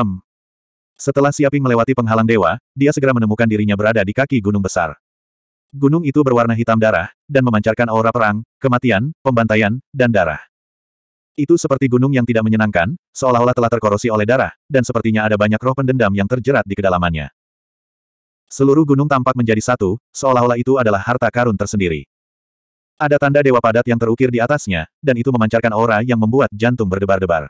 Hem. Setelah Siaping melewati penghalang dewa, dia segera menemukan dirinya berada di kaki gunung besar. Gunung itu berwarna hitam darah, dan memancarkan aura perang, kematian, pembantaian, dan darah. Itu seperti gunung yang tidak menyenangkan, seolah-olah telah terkorosi oleh darah, dan sepertinya ada banyak roh pendendam yang terjerat di kedalamannya. Seluruh gunung tampak menjadi satu, seolah-olah itu adalah harta karun tersendiri. Ada tanda dewa padat yang terukir di atasnya, dan itu memancarkan aura yang membuat jantung berdebar-debar.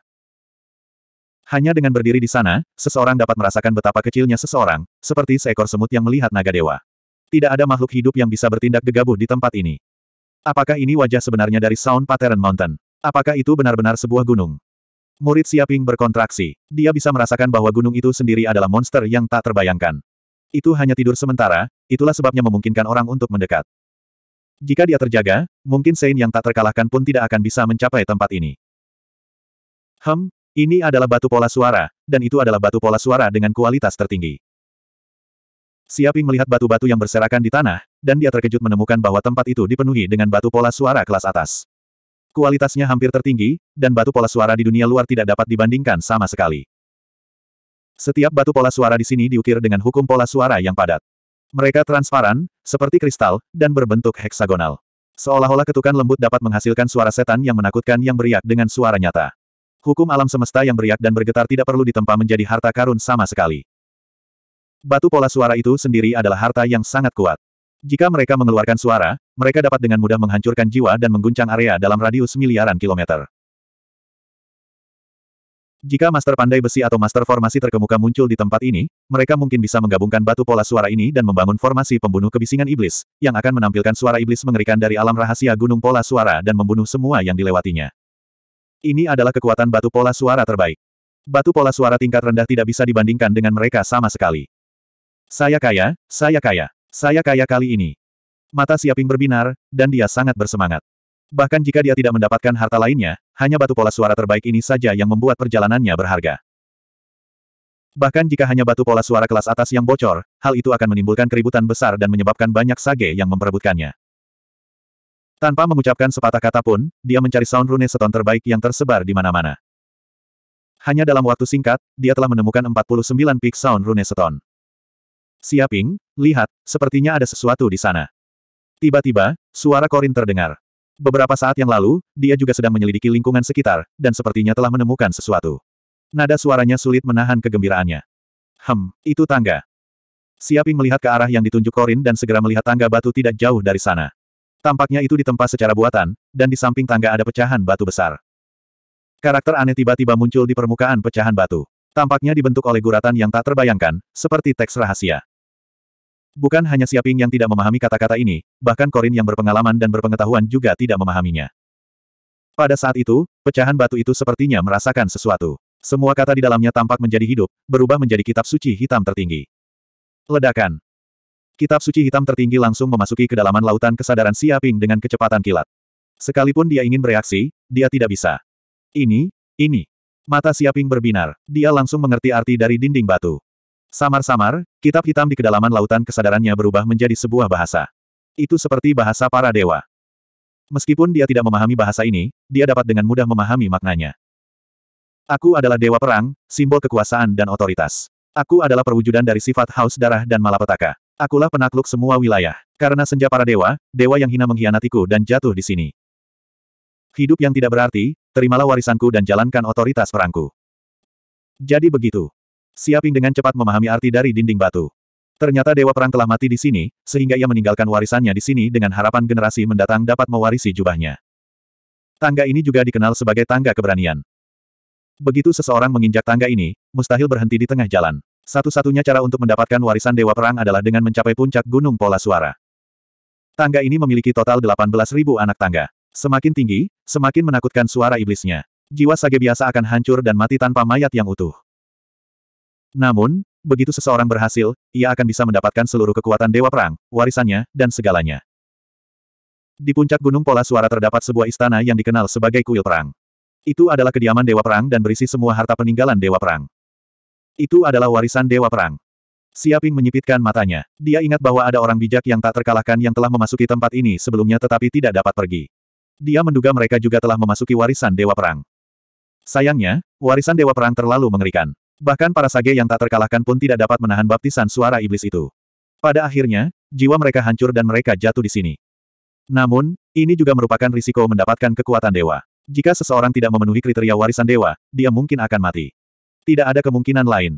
Hanya dengan berdiri di sana, seseorang dapat merasakan betapa kecilnya seseorang, seperti seekor semut yang melihat naga dewa. Tidak ada makhluk hidup yang bisa bertindak gegabah di tempat ini. Apakah ini wajah sebenarnya dari Sound Pattern Mountain? Apakah itu benar-benar sebuah gunung? Murid Siaping berkontraksi. Dia bisa merasakan bahwa gunung itu sendiri adalah monster yang tak terbayangkan. Itu hanya tidur sementara, itulah sebabnya memungkinkan orang untuk mendekat. Jika dia terjaga, mungkin Sein yang tak terkalahkan pun tidak akan bisa mencapai tempat ini. Hem, ini adalah batu pola suara, dan itu adalah batu pola suara dengan kualitas tertinggi. Siaping melihat batu-batu yang berserakan di tanah, dan dia terkejut menemukan bahwa tempat itu dipenuhi dengan batu pola suara kelas atas. Kualitasnya hampir tertinggi, dan batu pola suara di dunia luar tidak dapat dibandingkan sama sekali. Setiap batu pola suara di sini diukir dengan hukum pola suara yang padat. Mereka transparan, seperti kristal, dan berbentuk heksagonal. Seolah-olah ketukan lembut dapat menghasilkan suara setan yang menakutkan yang beriak dengan suara nyata. Hukum alam semesta yang beriak dan bergetar tidak perlu ditempa menjadi harta karun sama sekali. Batu pola suara itu sendiri adalah harta yang sangat kuat. Jika mereka mengeluarkan suara, mereka dapat dengan mudah menghancurkan jiwa dan mengguncang area dalam radius miliaran kilometer. Jika master pandai besi atau master formasi terkemuka muncul di tempat ini, mereka mungkin bisa menggabungkan batu pola suara ini dan membangun formasi pembunuh kebisingan iblis, yang akan menampilkan suara iblis mengerikan dari alam rahasia gunung pola suara dan membunuh semua yang dilewatinya. Ini adalah kekuatan batu pola suara terbaik. Batu pola suara tingkat rendah tidak bisa dibandingkan dengan mereka sama sekali. Saya kaya, saya kaya, saya kaya kali ini. Mata Siaping berbinar, dan dia sangat bersemangat. Bahkan jika dia tidak mendapatkan harta lainnya, hanya batu pola suara terbaik ini saja yang membuat perjalanannya berharga. Bahkan jika hanya batu pola suara kelas atas yang bocor, hal itu akan menimbulkan keributan besar dan menyebabkan banyak sage yang memperebutkannya. Tanpa mengucapkan sepatah kata pun, dia mencari sound rune seton terbaik yang tersebar di mana-mana. Hanya dalam waktu singkat, dia telah menemukan 49 peak sound rune seton. Siaping, lihat, sepertinya ada sesuatu di sana. Tiba-tiba, suara Korin terdengar. Beberapa saat yang lalu, dia juga sedang menyelidiki lingkungan sekitar, dan sepertinya telah menemukan sesuatu. Nada suaranya sulit menahan kegembiraannya. Hem, itu tangga. Siaping melihat ke arah yang ditunjuk Korin dan segera melihat tangga batu tidak jauh dari sana. Tampaknya itu ditempa secara buatan, dan di samping tangga ada pecahan batu besar. Karakter aneh tiba-tiba muncul di permukaan pecahan batu. Tampaknya dibentuk oleh guratan yang tak terbayangkan, seperti teks rahasia. Bukan hanya Siaping yang tidak memahami kata-kata ini, bahkan Korin yang berpengalaman dan berpengetahuan juga tidak memahaminya. Pada saat itu, pecahan batu itu sepertinya merasakan sesuatu. Semua kata di dalamnya tampak menjadi hidup, berubah menjadi kitab suci hitam tertinggi. Ledakan. Kitab suci hitam tertinggi langsung memasuki kedalaman lautan kesadaran Siaping dengan kecepatan kilat. Sekalipun dia ingin bereaksi, dia tidak bisa. Ini, ini. Mata Siaping berbinar. Dia langsung mengerti arti dari dinding batu. Samar-samar, kitab hitam di kedalaman lautan kesadarannya berubah menjadi sebuah bahasa. Itu seperti bahasa para dewa. Meskipun dia tidak memahami bahasa ini, dia dapat dengan mudah memahami maknanya. Aku adalah dewa perang, simbol kekuasaan dan otoritas. Aku adalah perwujudan dari sifat haus darah dan malapetaka. Akulah penakluk semua wilayah. Karena senja para dewa, dewa yang hina mengkhianatiku dan jatuh di sini. Hidup yang tidak berarti, terimalah warisanku dan jalankan otoritas perangku. Jadi begitu. Siaping dengan cepat memahami arti dari dinding batu. Ternyata Dewa Perang telah mati di sini, sehingga ia meninggalkan warisannya di sini dengan harapan generasi mendatang dapat mewarisi jubahnya. Tangga ini juga dikenal sebagai tangga keberanian. Begitu seseorang menginjak tangga ini, mustahil berhenti di tengah jalan. Satu-satunya cara untuk mendapatkan warisan Dewa Perang adalah dengan mencapai puncak Gunung Pola Suara. Tangga ini memiliki total 18.000 anak tangga. Semakin tinggi, semakin menakutkan suara iblisnya. Jiwa sage biasa akan hancur dan mati tanpa mayat yang utuh. Namun, begitu seseorang berhasil, ia akan bisa mendapatkan seluruh kekuatan Dewa Perang, warisannya, dan segalanya. Di puncak Gunung Pola Suara terdapat sebuah istana yang dikenal sebagai Kuil Perang. Itu adalah kediaman Dewa Perang dan berisi semua harta peninggalan Dewa Perang. Itu adalah warisan Dewa Perang. Siaping menyipitkan matanya. Dia ingat bahwa ada orang bijak yang tak terkalahkan yang telah memasuki tempat ini sebelumnya tetapi tidak dapat pergi. Dia menduga mereka juga telah memasuki warisan Dewa Perang. Sayangnya, warisan Dewa Perang terlalu mengerikan. Bahkan para sage yang tak terkalahkan pun tidak dapat menahan baptisan suara iblis itu. Pada akhirnya, jiwa mereka hancur dan mereka jatuh di sini. Namun, ini juga merupakan risiko mendapatkan kekuatan dewa. Jika seseorang tidak memenuhi kriteria warisan dewa, dia mungkin akan mati tidak ada kemungkinan lain.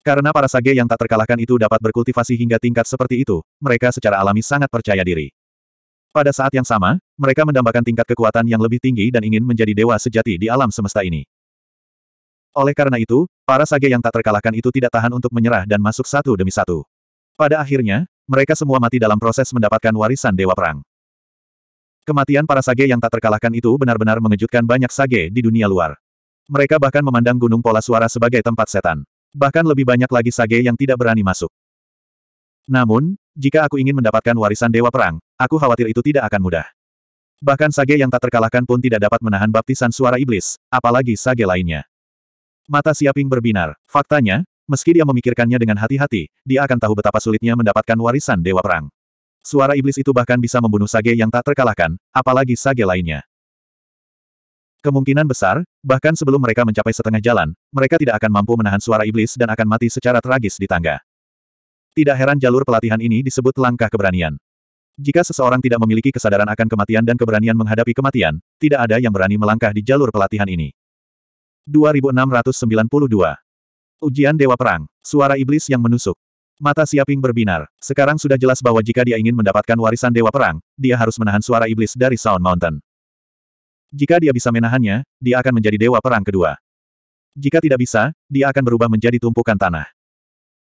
Karena para sage yang tak terkalahkan itu dapat berkultivasi hingga tingkat seperti itu, mereka secara alami sangat percaya diri. Pada saat yang sama, mereka mendambakan tingkat kekuatan yang lebih tinggi dan ingin menjadi dewa sejati di alam semesta ini. Oleh karena itu, para sage yang tak terkalahkan itu tidak tahan untuk menyerah dan masuk satu demi satu. Pada akhirnya, mereka semua mati dalam proses mendapatkan warisan dewa perang. Kematian para sage yang tak terkalahkan itu benar-benar mengejutkan banyak sage di dunia luar. Mereka bahkan memandang gunung pola suara sebagai tempat setan. Bahkan lebih banyak lagi sage yang tidak berani masuk. Namun, jika aku ingin mendapatkan warisan Dewa Perang, aku khawatir itu tidak akan mudah. Bahkan sage yang tak terkalahkan pun tidak dapat menahan baptisan suara iblis, apalagi sage lainnya. Mata Siaping berbinar. Faktanya, meski dia memikirkannya dengan hati-hati, dia akan tahu betapa sulitnya mendapatkan warisan Dewa Perang. Suara iblis itu bahkan bisa membunuh sage yang tak terkalahkan, apalagi sage lainnya. Kemungkinan besar, bahkan sebelum mereka mencapai setengah jalan, mereka tidak akan mampu menahan suara iblis dan akan mati secara tragis di tangga. Tidak heran jalur pelatihan ini disebut langkah keberanian. Jika seseorang tidak memiliki kesadaran akan kematian dan keberanian menghadapi kematian, tidak ada yang berani melangkah di jalur pelatihan ini. 2692 Ujian Dewa Perang, Suara Iblis yang Menusuk Mata Siaping berbinar. Sekarang sudah jelas bahwa jika dia ingin mendapatkan warisan Dewa Perang, dia harus menahan suara iblis dari Sound Mountain. Jika dia bisa menahannya, dia akan menjadi dewa perang kedua. Jika tidak bisa, dia akan berubah menjadi tumpukan tanah.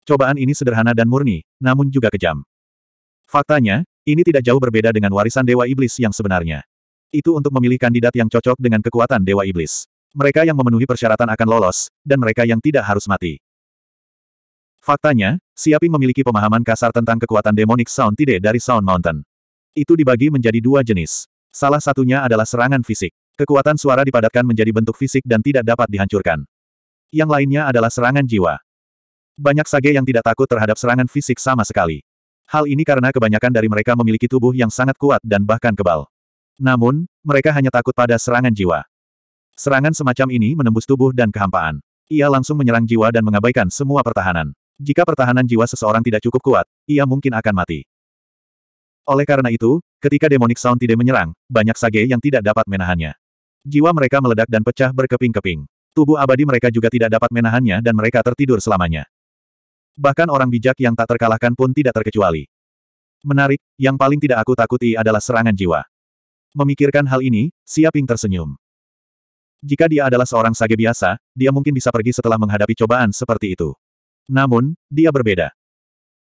Cobaan ini sederhana dan murni, namun juga kejam. Faktanya, ini tidak jauh berbeda dengan warisan Dewa Iblis yang sebenarnya. Itu untuk memilih kandidat yang cocok dengan kekuatan Dewa Iblis. Mereka yang memenuhi persyaratan akan lolos, dan mereka yang tidak harus mati. Faktanya, Siaping memiliki pemahaman kasar tentang kekuatan demonic Sound Tide dari Sound Mountain. Itu dibagi menjadi dua jenis. Salah satunya adalah serangan fisik. Kekuatan suara dipadatkan menjadi bentuk fisik dan tidak dapat dihancurkan. Yang lainnya adalah serangan jiwa. Banyak sage yang tidak takut terhadap serangan fisik sama sekali. Hal ini karena kebanyakan dari mereka memiliki tubuh yang sangat kuat dan bahkan kebal. Namun, mereka hanya takut pada serangan jiwa. Serangan semacam ini menembus tubuh dan kehampaan. Ia langsung menyerang jiwa dan mengabaikan semua pertahanan. Jika pertahanan jiwa seseorang tidak cukup kuat, ia mungkin akan mati. Oleh karena itu, ketika demonic sound tidak menyerang, banyak sage yang tidak dapat menahannya. Jiwa mereka meledak dan pecah berkeping-keping. Tubuh abadi mereka juga tidak dapat menahannya dan mereka tertidur selamanya. Bahkan orang bijak yang tak terkalahkan pun tidak terkecuali. Menarik, yang paling tidak aku takuti adalah serangan jiwa. Memikirkan hal ini, Siaping tersenyum. Jika dia adalah seorang sage biasa, dia mungkin bisa pergi setelah menghadapi cobaan seperti itu. Namun, dia berbeda.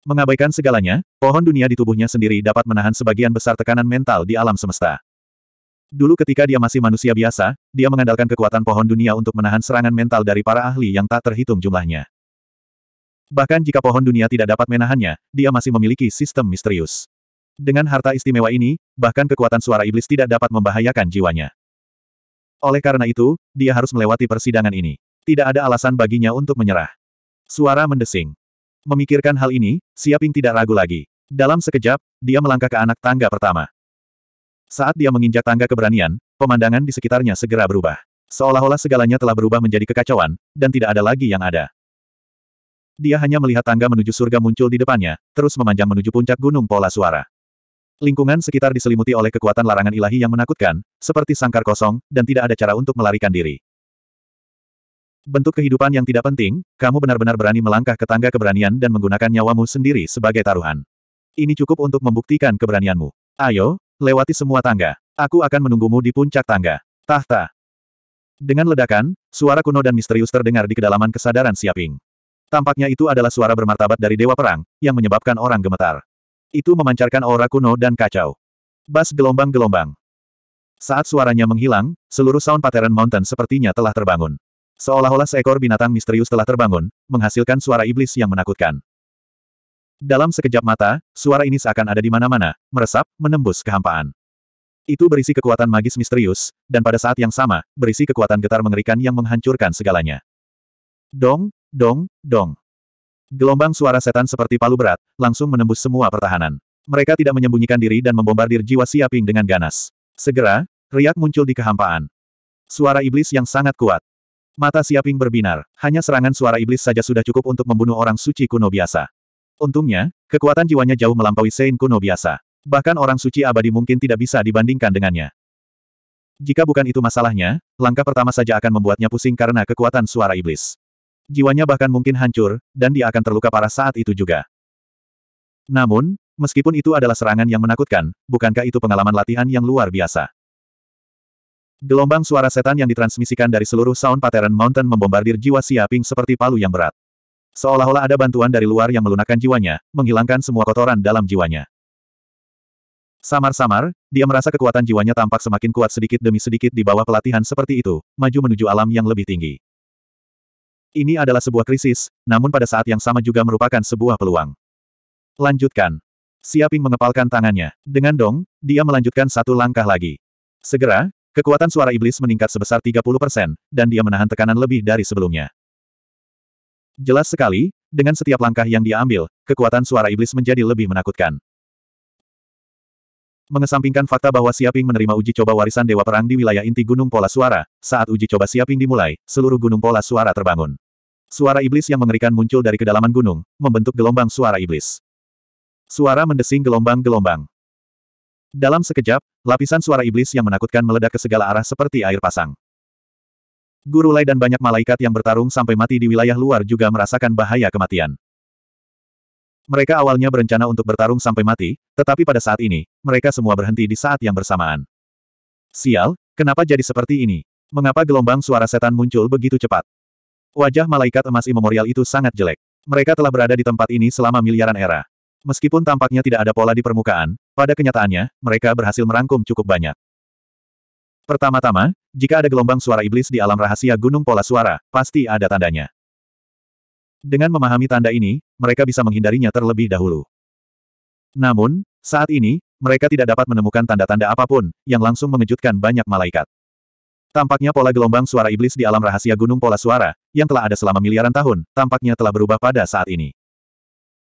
Mengabaikan segalanya, pohon dunia di tubuhnya sendiri dapat menahan sebagian besar tekanan mental di alam semesta. Dulu ketika dia masih manusia biasa, dia mengandalkan kekuatan pohon dunia untuk menahan serangan mental dari para ahli yang tak terhitung jumlahnya. Bahkan jika pohon dunia tidak dapat menahannya, dia masih memiliki sistem misterius. Dengan harta istimewa ini, bahkan kekuatan suara iblis tidak dapat membahayakan jiwanya. Oleh karena itu, dia harus melewati persidangan ini. Tidak ada alasan baginya untuk menyerah. Suara mendesing. Memikirkan hal ini, Siaping tidak ragu lagi. Dalam sekejap, dia melangkah ke anak tangga pertama. Saat dia menginjak tangga keberanian, pemandangan di sekitarnya segera berubah. Seolah-olah segalanya telah berubah menjadi kekacauan, dan tidak ada lagi yang ada. Dia hanya melihat tangga menuju surga muncul di depannya, terus memanjang menuju puncak gunung pola suara. Lingkungan sekitar diselimuti oleh kekuatan larangan ilahi yang menakutkan, seperti sangkar kosong, dan tidak ada cara untuk melarikan diri bentuk kehidupan yang tidak penting, kamu benar-benar berani melangkah ke tangga keberanian dan menggunakan nyawamu sendiri sebagai taruhan. Ini cukup untuk membuktikan keberanianmu. Ayo, lewati semua tangga. Aku akan menunggumu di puncak tangga. Tahta. Dengan ledakan, suara kuno dan misterius terdengar di kedalaman kesadaran Siaping. Tampaknya itu adalah suara bermartabat dari Dewa Perang, yang menyebabkan orang gemetar. Itu memancarkan aura kuno dan kacau. Bas gelombang-gelombang. Saat suaranya menghilang, seluruh sound pattern mountain sepertinya telah terbangun. Seolah-olah seekor binatang misterius telah terbangun, menghasilkan suara iblis yang menakutkan. Dalam sekejap mata, suara ini seakan ada di mana-mana, meresap, menembus kehampaan. Itu berisi kekuatan magis misterius, dan pada saat yang sama, berisi kekuatan getar mengerikan yang menghancurkan segalanya. Dong, dong, dong. Gelombang suara setan seperti palu berat, langsung menembus semua pertahanan. Mereka tidak menyembunyikan diri dan membombardir jiwa Siaping dengan ganas. Segera, riak muncul di kehampaan. Suara iblis yang sangat kuat. Mata Siaping berbinar, hanya serangan suara iblis saja sudah cukup untuk membunuh orang suci kuno biasa. Untungnya, kekuatan jiwanya jauh melampaui Sein kuno biasa. Bahkan orang suci abadi mungkin tidak bisa dibandingkan dengannya. Jika bukan itu masalahnya, langkah pertama saja akan membuatnya pusing karena kekuatan suara iblis. Jiwanya bahkan mungkin hancur, dan dia akan terluka parah saat itu juga. Namun, meskipun itu adalah serangan yang menakutkan, bukankah itu pengalaman latihan yang luar biasa? Gelombang suara setan yang ditransmisikan dari seluruh Sound Pattern Mountain membombardir jiwa Siaping seperti palu yang berat. Seolah-olah ada bantuan dari luar yang melunakkan jiwanya, menghilangkan semua kotoran dalam jiwanya. Samar-samar, dia merasa kekuatan jiwanya tampak semakin kuat sedikit demi sedikit di bawah pelatihan seperti itu, maju menuju alam yang lebih tinggi. Ini adalah sebuah krisis, namun pada saat yang sama juga merupakan sebuah peluang. Lanjutkan. Siaping mengepalkan tangannya. Dengan dong, dia melanjutkan satu langkah lagi. Segera, Kekuatan suara iblis meningkat sebesar 30%, dan dia menahan tekanan lebih dari sebelumnya. Jelas sekali, dengan setiap langkah yang dia ambil, kekuatan suara iblis menjadi lebih menakutkan. Mengesampingkan fakta bahwa Siaping menerima uji coba warisan Dewa Perang di wilayah inti Gunung Pola Suara, saat uji coba Siaping dimulai, seluruh Gunung Pola Suara terbangun. Suara iblis yang mengerikan muncul dari kedalaman gunung, membentuk gelombang suara iblis. Suara mendesing gelombang-gelombang. Dalam sekejap, lapisan suara iblis yang menakutkan meledak ke segala arah seperti air pasang. Guru Lai dan banyak malaikat yang bertarung sampai mati di wilayah luar juga merasakan bahaya kematian. Mereka awalnya berencana untuk bertarung sampai mati, tetapi pada saat ini, mereka semua berhenti di saat yang bersamaan. Sial, kenapa jadi seperti ini? Mengapa gelombang suara setan muncul begitu cepat? Wajah malaikat emas imemorial itu sangat jelek. Mereka telah berada di tempat ini selama miliaran era. Meskipun tampaknya tidak ada pola di permukaan, pada kenyataannya, mereka berhasil merangkum cukup banyak. Pertama-tama, jika ada gelombang suara iblis di alam rahasia gunung pola suara, pasti ada tandanya. Dengan memahami tanda ini, mereka bisa menghindarinya terlebih dahulu. Namun, saat ini, mereka tidak dapat menemukan tanda-tanda apapun, yang langsung mengejutkan banyak malaikat. Tampaknya pola gelombang suara iblis di alam rahasia gunung pola suara, yang telah ada selama miliaran tahun, tampaknya telah berubah pada saat ini.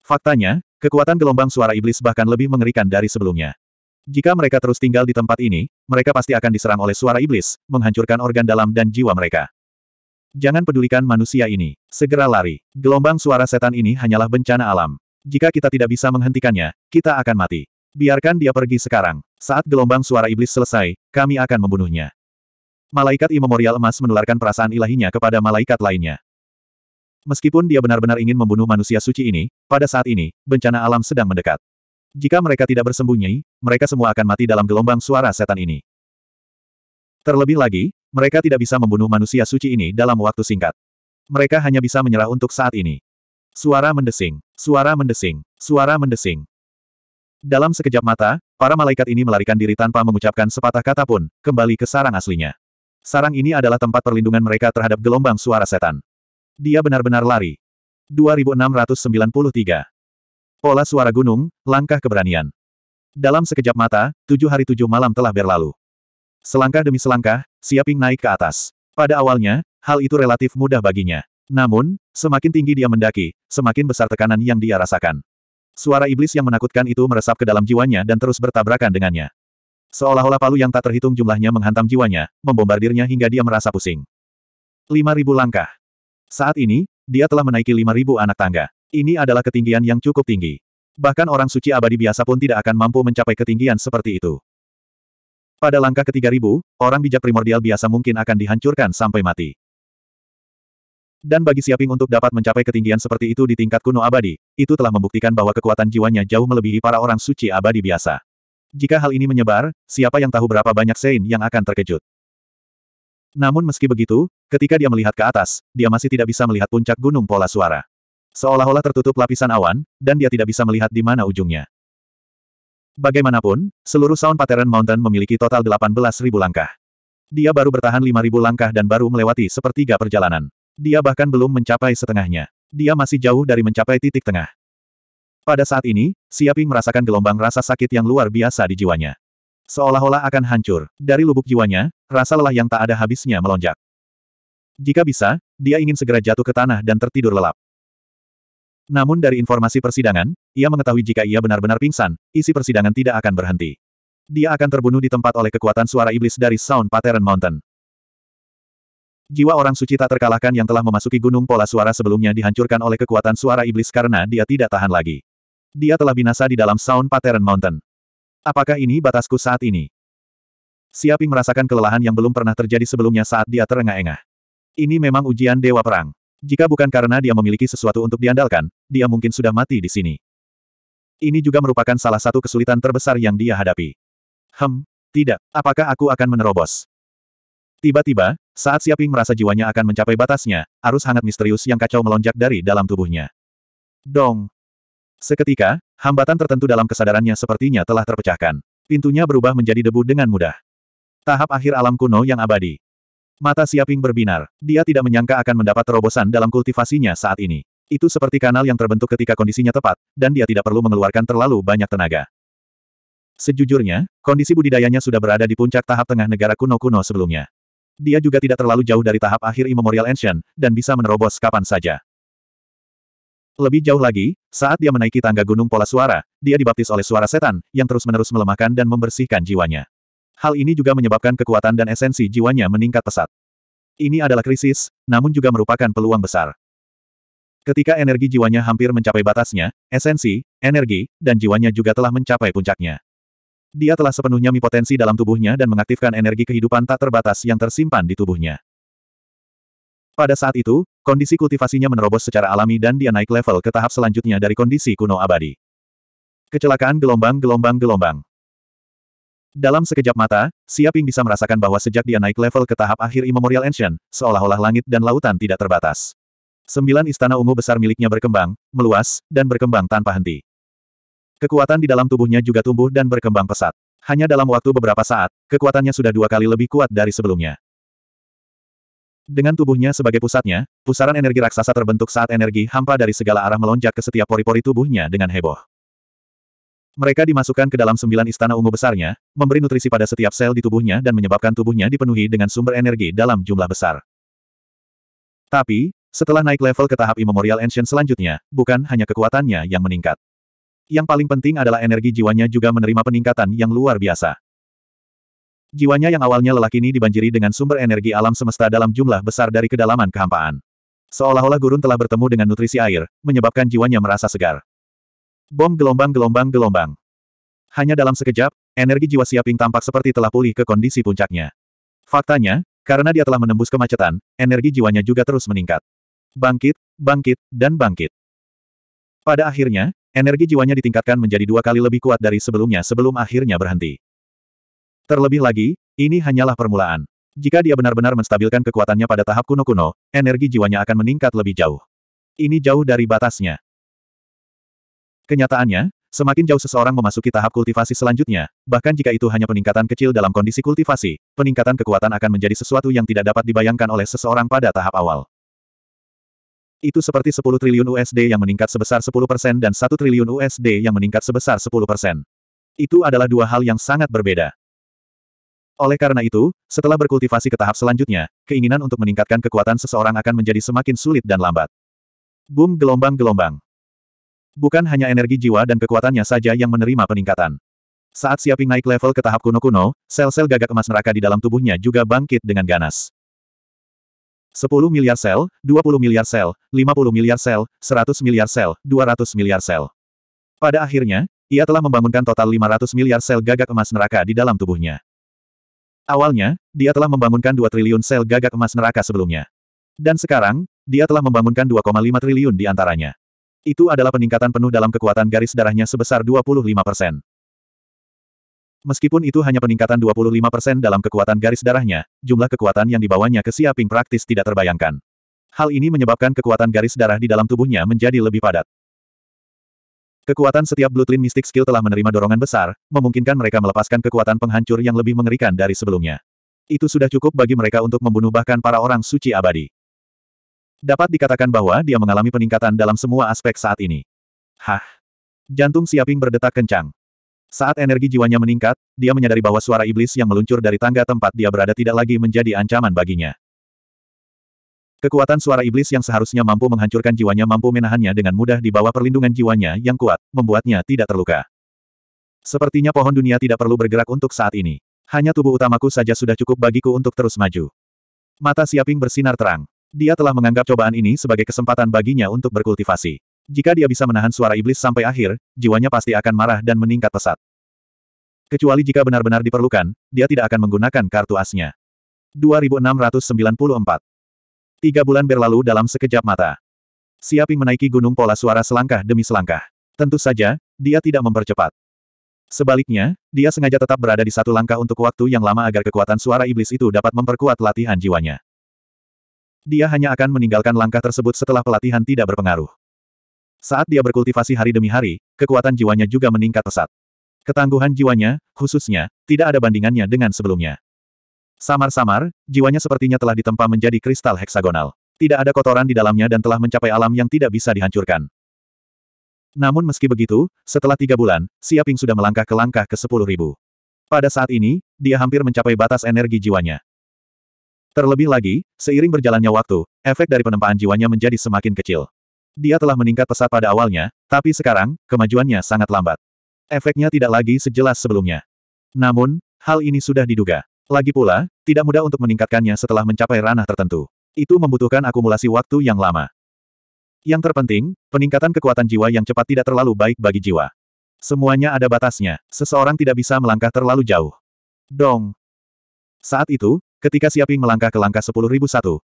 Faktanya, kekuatan gelombang suara iblis bahkan lebih mengerikan dari sebelumnya. Jika mereka terus tinggal di tempat ini, mereka pasti akan diserang oleh suara iblis, menghancurkan organ dalam dan jiwa mereka. Jangan pedulikan manusia ini. Segera lari. Gelombang suara setan ini hanyalah bencana alam. Jika kita tidak bisa menghentikannya, kita akan mati. Biarkan dia pergi sekarang. Saat gelombang suara iblis selesai, kami akan membunuhnya. Malaikat imemorial emas menularkan perasaan ilahinya kepada malaikat lainnya. Meskipun dia benar-benar ingin membunuh manusia suci ini, pada saat ini, bencana alam sedang mendekat. Jika mereka tidak bersembunyi, mereka semua akan mati dalam gelombang suara setan ini. Terlebih lagi, mereka tidak bisa membunuh manusia suci ini dalam waktu singkat. Mereka hanya bisa menyerah untuk saat ini. Suara mendesing, suara mendesing, suara mendesing. Dalam sekejap mata, para malaikat ini melarikan diri tanpa mengucapkan sepatah kata pun, kembali ke sarang aslinya. Sarang ini adalah tempat perlindungan mereka terhadap gelombang suara setan. Dia benar-benar lari. 2693. Pola suara gunung, langkah keberanian. Dalam sekejap mata, tujuh hari tujuh malam telah berlalu. Selangkah demi selangkah, Siaping naik ke atas. Pada awalnya, hal itu relatif mudah baginya. Namun, semakin tinggi dia mendaki, semakin besar tekanan yang dia rasakan. Suara iblis yang menakutkan itu meresap ke dalam jiwanya dan terus bertabrakan dengannya. Seolah-olah palu yang tak terhitung jumlahnya menghantam jiwanya, membombardirnya hingga dia merasa pusing. 5000 langkah. Saat ini, dia telah menaiki 5.000 anak tangga. Ini adalah ketinggian yang cukup tinggi. Bahkan orang suci abadi biasa pun tidak akan mampu mencapai ketinggian seperti itu. Pada langkah ketiga ribu, orang bijak primordial biasa mungkin akan dihancurkan sampai mati. Dan bagi Siaping untuk dapat mencapai ketinggian seperti itu di tingkat kuno abadi, itu telah membuktikan bahwa kekuatan jiwanya jauh melebihi para orang suci abadi biasa. Jika hal ini menyebar, siapa yang tahu berapa banyak Sein yang akan terkejut. Namun meski begitu, ketika dia melihat ke atas, dia masih tidak bisa melihat puncak gunung pola suara. Seolah-olah tertutup lapisan awan, dan dia tidak bisa melihat di mana ujungnya. Bagaimanapun, seluruh Sound Pattern Mountain memiliki total 18.000 langkah. Dia baru bertahan 5.000 langkah dan baru melewati sepertiga perjalanan. Dia bahkan belum mencapai setengahnya. Dia masih jauh dari mencapai titik tengah. Pada saat ini, Siaping merasakan gelombang rasa sakit yang luar biasa di jiwanya. Seolah-olah akan hancur. Dari lubuk jiwanya, Rasa lelah yang tak ada habisnya melonjak. Jika bisa, dia ingin segera jatuh ke tanah dan tertidur lelap. Namun dari informasi persidangan, ia mengetahui jika ia benar-benar pingsan, isi persidangan tidak akan berhenti. Dia akan terbunuh di tempat oleh kekuatan suara iblis dari Sound Pattern Mountain. Jiwa orang suci tak terkalahkan yang telah memasuki gunung pola suara sebelumnya dihancurkan oleh kekuatan suara iblis karena dia tidak tahan lagi. Dia telah binasa di dalam Sound Pattern Mountain. Apakah ini batasku saat ini? Siaping merasakan kelelahan yang belum pernah terjadi sebelumnya saat dia terengah-engah. Ini memang ujian Dewa Perang. Jika bukan karena dia memiliki sesuatu untuk diandalkan, dia mungkin sudah mati di sini. Ini juga merupakan salah satu kesulitan terbesar yang dia hadapi. Hem, tidak, apakah aku akan menerobos? Tiba-tiba, saat Siaping merasa jiwanya akan mencapai batasnya, arus hangat misterius yang kacau melonjak dari dalam tubuhnya. Dong! Seketika, hambatan tertentu dalam kesadarannya sepertinya telah terpecahkan. Pintunya berubah menjadi debu dengan mudah. Tahap akhir alam kuno yang abadi. Mata Siaping berbinar. Dia tidak menyangka akan mendapat terobosan dalam kultivasinya saat ini. Itu seperti kanal yang terbentuk ketika kondisinya tepat, dan dia tidak perlu mengeluarkan terlalu banyak tenaga. Sejujurnya, kondisi budidayanya sudah berada di puncak tahap tengah negara kuno-kuno sebelumnya. Dia juga tidak terlalu jauh dari tahap akhir Immemorial Ancient, dan bisa menerobos kapan saja. Lebih jauh lagi, saat dia menaiki tangga gunung pola suara, dia dibaptis oleh suara setan, yang terus-menerus melemahkan dan membersihkan jiwanya. Hal ini juga menyebabkan kekuatan dan esensi jiwanya meningkat pesat. Ini adalah krisis, namun juga merupakan peluang besar. Ketika energi jiwanya hampir mencapai batasnya, esensi, energi, dan jiwanya juga telah mencapai puncaknya. Dia telah sepenuhnya potensi dalam tubuhnya dan mengaktifkan energi kehidupan tak terbatas yang tersimpan di tubuhnya. Pada saat itu, kondisi kultivasinya menerobos secara alami dan dia naik level ke tahap selanjutnya dari kondisi kuno abadi. Kecelakaan gelombang-gelombang-gelombang. Dalam sekejap mata, Siaping bisa merasakan bahwa sejak dia naik level ke tahap akhir Immemorial Ancient, seolah-olah langit dan lautan tidak terbatas. Sembilan istana ungu besar miliknya berkembang, meluas, dan berkembang tanpa henti. Kekuatan di dalam tubuhnya juga tumbuh dan berkembang pesat. Hanya dalam waktu beberapa saat, kekuatannya sudah dua kali lebih kuat dari sebelumnya. Dengan tubuhnya sebagai pusatnya, pusaran energi raksasa terbentuk saat energi hampa dari segala arah melonjak ke setiap pori-pori tubuhnya dengan heboh. Mereka dimasukkan ke dalam sembilan istana ungu besarnya, memberi nutrisi pada setiap sel di tubuhnya dan menyebabkan tubuhnya dipenuhi dengan sumber energi dalam jumlah besar. Tapi, setelah naik level ke tahap Immemorial Ancient selanjutnya, bukan hanya kekuatannya yang meningkat. Yang paling penting adalah energi jiwanya juga menerima peningkatan yang luar biasa. Jiwanya yang awalnya lelah kini dibanjiri dengan sumber energi alam semesta dalam jumlah besar dari kedalaman kehampaan. Seolah-olah gurun telah bertemu dengan nutrisi air, menyebabkan jiwanya merasa segar. Bom gelombang-gelombang-gelombang. Hanya dalam sekejap, energi jiwa Siaping tampak seperti telah pulih ke kondisi puncaknya. Faktanya, karena dia telah menembus kemacetan, energi jiwanya juga terus meningkat. Bangkit, bangkit, dan bangkit. Pada akhirnya, energi jiwanya ditingkatkan menjadi dua kali lebih kuat dari sebelumnya sebelum akhirnya berhenti. Terlebih lagi, ini hanyalah permulaan. Jika dia benar-benar menstabilkan kekuatannya pada tahap kuno-kuno, energi jiwanya akan meningkat lebih jauh. Ini jauh dari batasnya. Kenyataannya, semakin jauh seseorang memasuki tahap kultivasi selanjutnya, bahkan jika itu hanya peningkatan kecil dalam kondisi kultivasi, peningkatan kekuatan akan menjadi sesuatu yang tidak dapat dibayangkan oleh seseorang pada tahap awal. Itu seperti 10 triliun USD yang meningkat sebesar 10% dan 1 triliun USD yang meningkat sebesar 10%. Itu adalah dua hal yang sangat berbeda. Oleh karena itu, setelah berkultivasi ke tahap selanjutnya, keinginan untuk meningkatkan kekuatan seseorang akan menjadi semakin sulit dan lambat. Boom gelombang-gelombang. Bukan hanya energi jiwa dan kekuatannya saja yang menerima peningkatan. Saat Siaping naik level ke tahap kuno-kuno, sel-sel gagak emas neraka di dalam tubuhnya juga bangkit dengan ganas. 10 miliar sel, 20 miliar sel, 50 miliar sel, 100 miliar sel, 200 miliar sel. Pada akhirnya, ia telah membangunkan total 500 miliar sel gagak emas neraka di dalam tubuhnya. Awalnya, dia telah membangunkan 2 triliun sel gagak emas neraka sebelumnya. Dan sekarang, dia telah membangunkan 2,5 triliun di antaranya. Itu adalah peningkatan penuh dalam kekuatan garis darahnya sebesar 25 Meskipun itu hanya peningkatan 25 dalam kekuatan garis darahnya, jumlah kekuatan yang dibawanya ke Siaping praktis tidak terbayangkan. Hal ini menyebabkan kekuatan garis darah di dalam tubuhnya menjadi lebih padat. Kekuatan setiap Bloodline Mystic Skill telah menerima dorongan besar, memungkinkan mereka melepaskan kekuatan penghancur yang lebih mengerikan dari sebelumnya. Itu sudah cukup bagi mereka untuk membunuh bahkan para orang suci abadi. Dapat dikatakan bahwa dia mengalami peningkatan dalam semua aspek saat ini. Hah? Jantung Siaping berdetak kencang. Saat energi jiwanya meningkat, dia menyadari bahwa suara iblis yang meluncur dari tangga tempat dia berada tidak lagi menjadi ancaman baginya. Kekuatan suara iblis yang seharusnya mampu menghancurkan jiwanya mampu menahannya dengan mudah di bawah perlindungan jiwanya yang kuat, membuatnya tidak terluka. Sepertinya pohon dunia tidak perlu bergerak untuk saat ini. Hanya tubuh utamaku saja sudah cukup bagiku untuk terus maju. Mata Siaping bersinar terang. Dia telah menganggap cobaan ini sebagai kesempatan baginya untuk berkultivasi. Jika dia bisa menahan suara iblis sampai akhir, jiwanya pasti akan marah dan meningkat pesat. Kecuali jika benar-benar diperlukan, dia tidak akan menggunakan kartu asnya. 2694 Tiga bulan berlalu dalam sekejap mata. Siaping menaiki gunung pola suara selangkah demi selangkah. Tentu saja, dia tidak mempercepat. Sebaliknya, dia sengaja tetap berada di satu langkah untuk waktu yang lama agar kekuatan suara iblis itu dapat memperkuat latihan jiwanya dia hanya akan meninggalkan langkah tersebut setelah pelatihan tidak berpengaruh. Saat dia berkultivasi hari demi hari, kekuatan jiwanya juga meningkat pesat. Ketangguhan jiwanya, khususnya, tidak ada bandingannya dengan sebelumnya. Samar-samar, jiwanya sepertinya telah ditempa menjadi kristal heksagonal. Tidak ada kotoran di dalamnya dan telah mencapai alam yang tidak bisa dihancurkan. Namun meski begitu, setelah tiga bulan, Siaping sudah melangkah ke langkah ke sepuluh ribu. Pada saat ini, dia hampir mencapai batas energi jiwanya. Terlebih lagi, seiring berjalannya waktu, efek dari penempaan jiwanya menjadi semakin kecil. Dia telah meningkat pesat pada awalnya, tapi sekarang, kemajuannya sangat lambat. Efeknya tidak lagi sejelas sebelumnya. Namun, hal ini sudah diduga. Lagi pula, tidak mudah untuk meningkatkannya setelah mencapai ranah tertentu. Itu membutuhkan akumulasi waktu yang lama. Yang terpenting, peningkatan kekuatan jiwa yang cepat tidak terlalu baik bagi jiwa. Semuanya ada batasnya, seseorang tidak bisa melangkah terlalu jauh. Dong. Saat itu, Ketika Siaping melangkah ke langkah 10.001,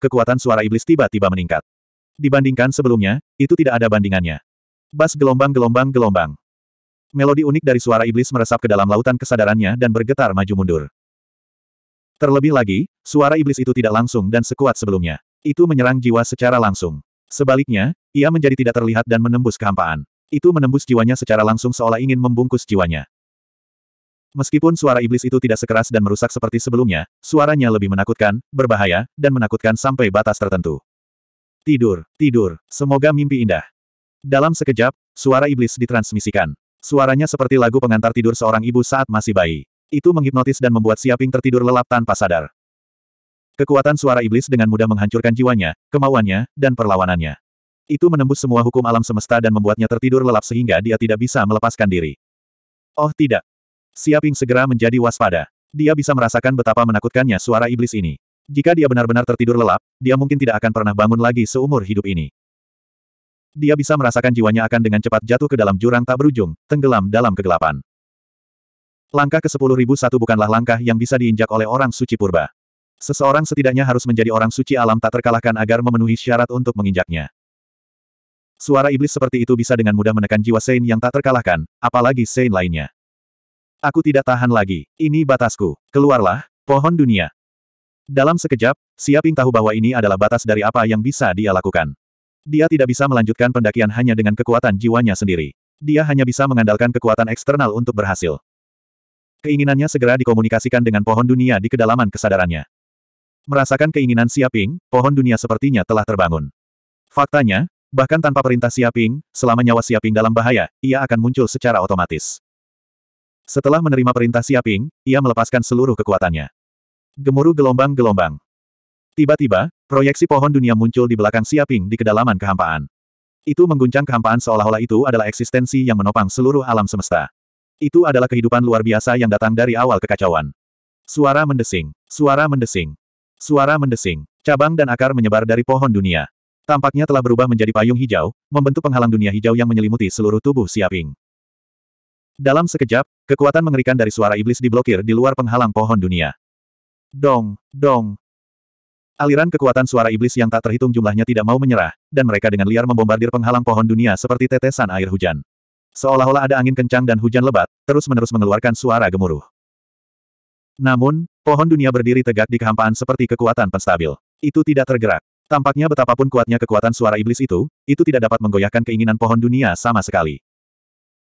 kekuatan suara iblis tiba-tiba meningkat. Dibandingkan sebelumnya, itu tidak ada bandingannya. Bas gelombang-gelombang-gelombang. Melodi unik dari suara iblis meresap ke dalam lautan kesadarannya dan bergetar maju mundur. Terlebih lagi, suara iblis itu tidak langsung dan sekuat sebelumnya. Itu menyerang jiwa secara langsung. Sebaliknya, ia menjadi tidak terlihat dan menembus kehampaan. Itu menembus jiwanya secara langsung seolah ingin membungkus jiwanya. Meskipun suara iblis itu tidak sekeras dan merusak seperti sebelumnya, suaranya lebih menakutkan, berbahaya, dan menakutkan sampai batas tertentu. Tidur, tidur, semoga mimpi indah. Dalam sekejap, suara iblis ditransmisikan. Suaranya seperti lagu pengantar tidur seorang ibu saat masih bayi. Itu menghipnotis dan membuat Siaping tertidur lelap tanpa sadar. Kekuatan suara iblis dengan mudah menghancurkan jiwanya, kemauannya, dan perlawanannya. Itu menembus semua hukum alam semesta dan membuatnya tertidur lelap sehingga dia tidak bisa melepaskan diri. Oh tidak, Siaping segera menjadi waspada. Dia bisa merasakan betapa menakutkannya suara iblis ini. Jika dia benar-benar tertidur lelap, dia mungkin tidak akan pernah bangun lagi seumur hidup ini. Dia bisa merasakan jiwanya akan dengan cepat jatuh ke dalam jurang tak berujung, tenggelam dalam kegelapan. Langkah ke-10.001 bukanlah langkah yang bisa diinjak oleh orang suci purba. Seseorang setidaknya harus menjadi orang suci alam tak terkalahkan agar memenuhi syarat untuk menginjaknya. Suara iblis seperti itu bisa dengan mudah menekan jiwa Sein yang tak terkalahkan, apalagi Sein lainnya. Aku tidak tahan lagi. Ini batasku. Keluarlah, pohon dunia. Dalam sekejap, Siaping tahu bahwa ini adalah batas dari apa yang bisa dia lakukan. Dia tidak bisa melanjutkan pendakian hanya dengan kekuatan jiwanya sendiri. Dia hanya bisa mengandalkan kekuatan eksternal untuk berhasil. Keinginannya segera dikomunikasikan dengan pohon dunia di kedalaman kesadarannya. Merasakan keinginan Siaping, pohon dunia sepertinya telah terbangun. Faktanya, bahkan tanpa perintah Siaping, selama nyawa Siaping dalam bahaya, ia akan muncul secara otomatis. Setelah menerima perintah Siaping, ia melepaskan seluruh kekuatannya. Gemuruh gelombang-gelombang. Tiba-tiba, proyeksi pohon dunia muncul di belakang Siaping di kedalaman kehampaan. Itu mengguncang kehampaan seolah-olah itu adalah eksistensi yang menopang seluruh alam semesta. Itu adalah kehidupan luar biasa yang datang dari awal kekacauan. Suara mendesing, suara mendesing, suara mendesing. Cabang dan akar menyebar dari pohon dunia. Tampaknya telah berubah menjadi payung hijau, membentuk penghalang dunia hijau yang menyelimuti seluruh tubuh Siaping. Dalam sekejap, kekuatan mengerikan dari suara iblis diblokir di luar penghalang pohon dunia. Dong, dong. Aliran kekuatan suara iblis yang tak terhitung jumlahnya tidak mau menyerah, dan mereka dengan liar membombardir penghalang pohon dunia seperti tetesan air hujan. Seolah-olah ada angin kencang dan hujan lebat, terus-menerus mengeluarkan suara gemuruh. Namun, pohon dunia berdiri tegak di kehampaan seperti kekuatan penstabil. Itu tidak tergerak. Tampaknya betapapun kuatnya kekuatan suara iblis itu, itu tidak dapat menggoyahkan keinginan pohon dunia sama sekali.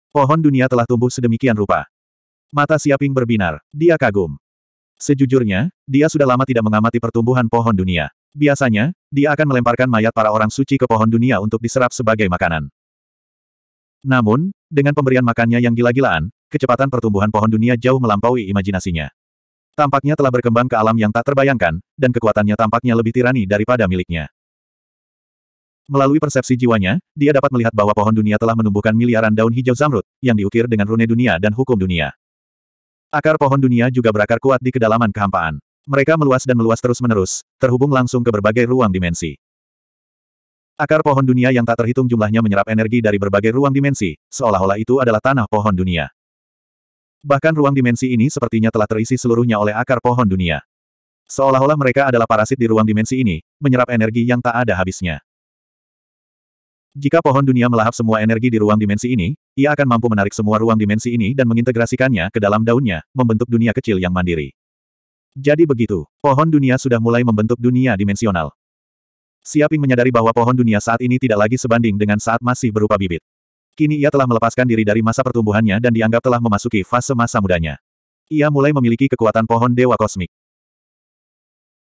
Pohon dunia telah tumbuh sedemikian rupa. Mata Siaping berbinar. Dia kagum. Sejujurnya, dia sudah lama tidak mengamati pertumbuhan pohon dunia. Biasanya, dia akan melemparkan mayat para orang suci ke pohon dunia untuk diserap sebagai makanan. Namun, dengan pemberian makannya yang gila-gilaan, kecepatan pertumbuhan pohon dunia jauh melampaui imajinasinya. Tampaknya telah berkembang ke alam yang tak terbayangkan, dan kekuatannya tampaknya lebih tirani daripada miliknya. Melalui persepsi jiwanya, dia dapat melihat bahwa pohon dunia telah menumbuhkan miliaran daun hijau zamrud, yang diukir dengan rune dunia dan hukum dunia. Akar pohon dunia juga berakar kuat di kedalaman kehampaan. Mereka meluas dan meluas terus-menerus, terhubung langsung ke berbagai ruang dimensi. Akar pohon dunia yang tak terhitung jumlahnya menyerap energi dari berbagai ruang dimensi, seolah-olah itu adalah tanah pohon dunia. Bahkan ruang dimensi ini sepertinya telah terisi seluruhnya oleh akar pohon dunia. Seolah-olah mereka adalah parasit di ruang dimensi ini, menyerap energi yang tak ada habisnya. Jika pohon dunia melahap semua energi di ruang dimensi ini, ia akan mampu menarik semua ruang dimensi ini dan mengintegrasikannya ke dalam daunnya, membentuk dunia kecil yang mandiri. Jadi begitu, pohon dunia sudah mulai membentuk dunia dimensional. Siaping menyadari bahwa pohon dunia saat ini tidak lagi sebanding dengan saat masih berupa bibit. Kini ia telah melepaskan diri dari masa pertumbuhannya dan dianggap telah memasuki fase masa mudanya. Ia mulai memiliki kekuatan pohon dewa kosmik.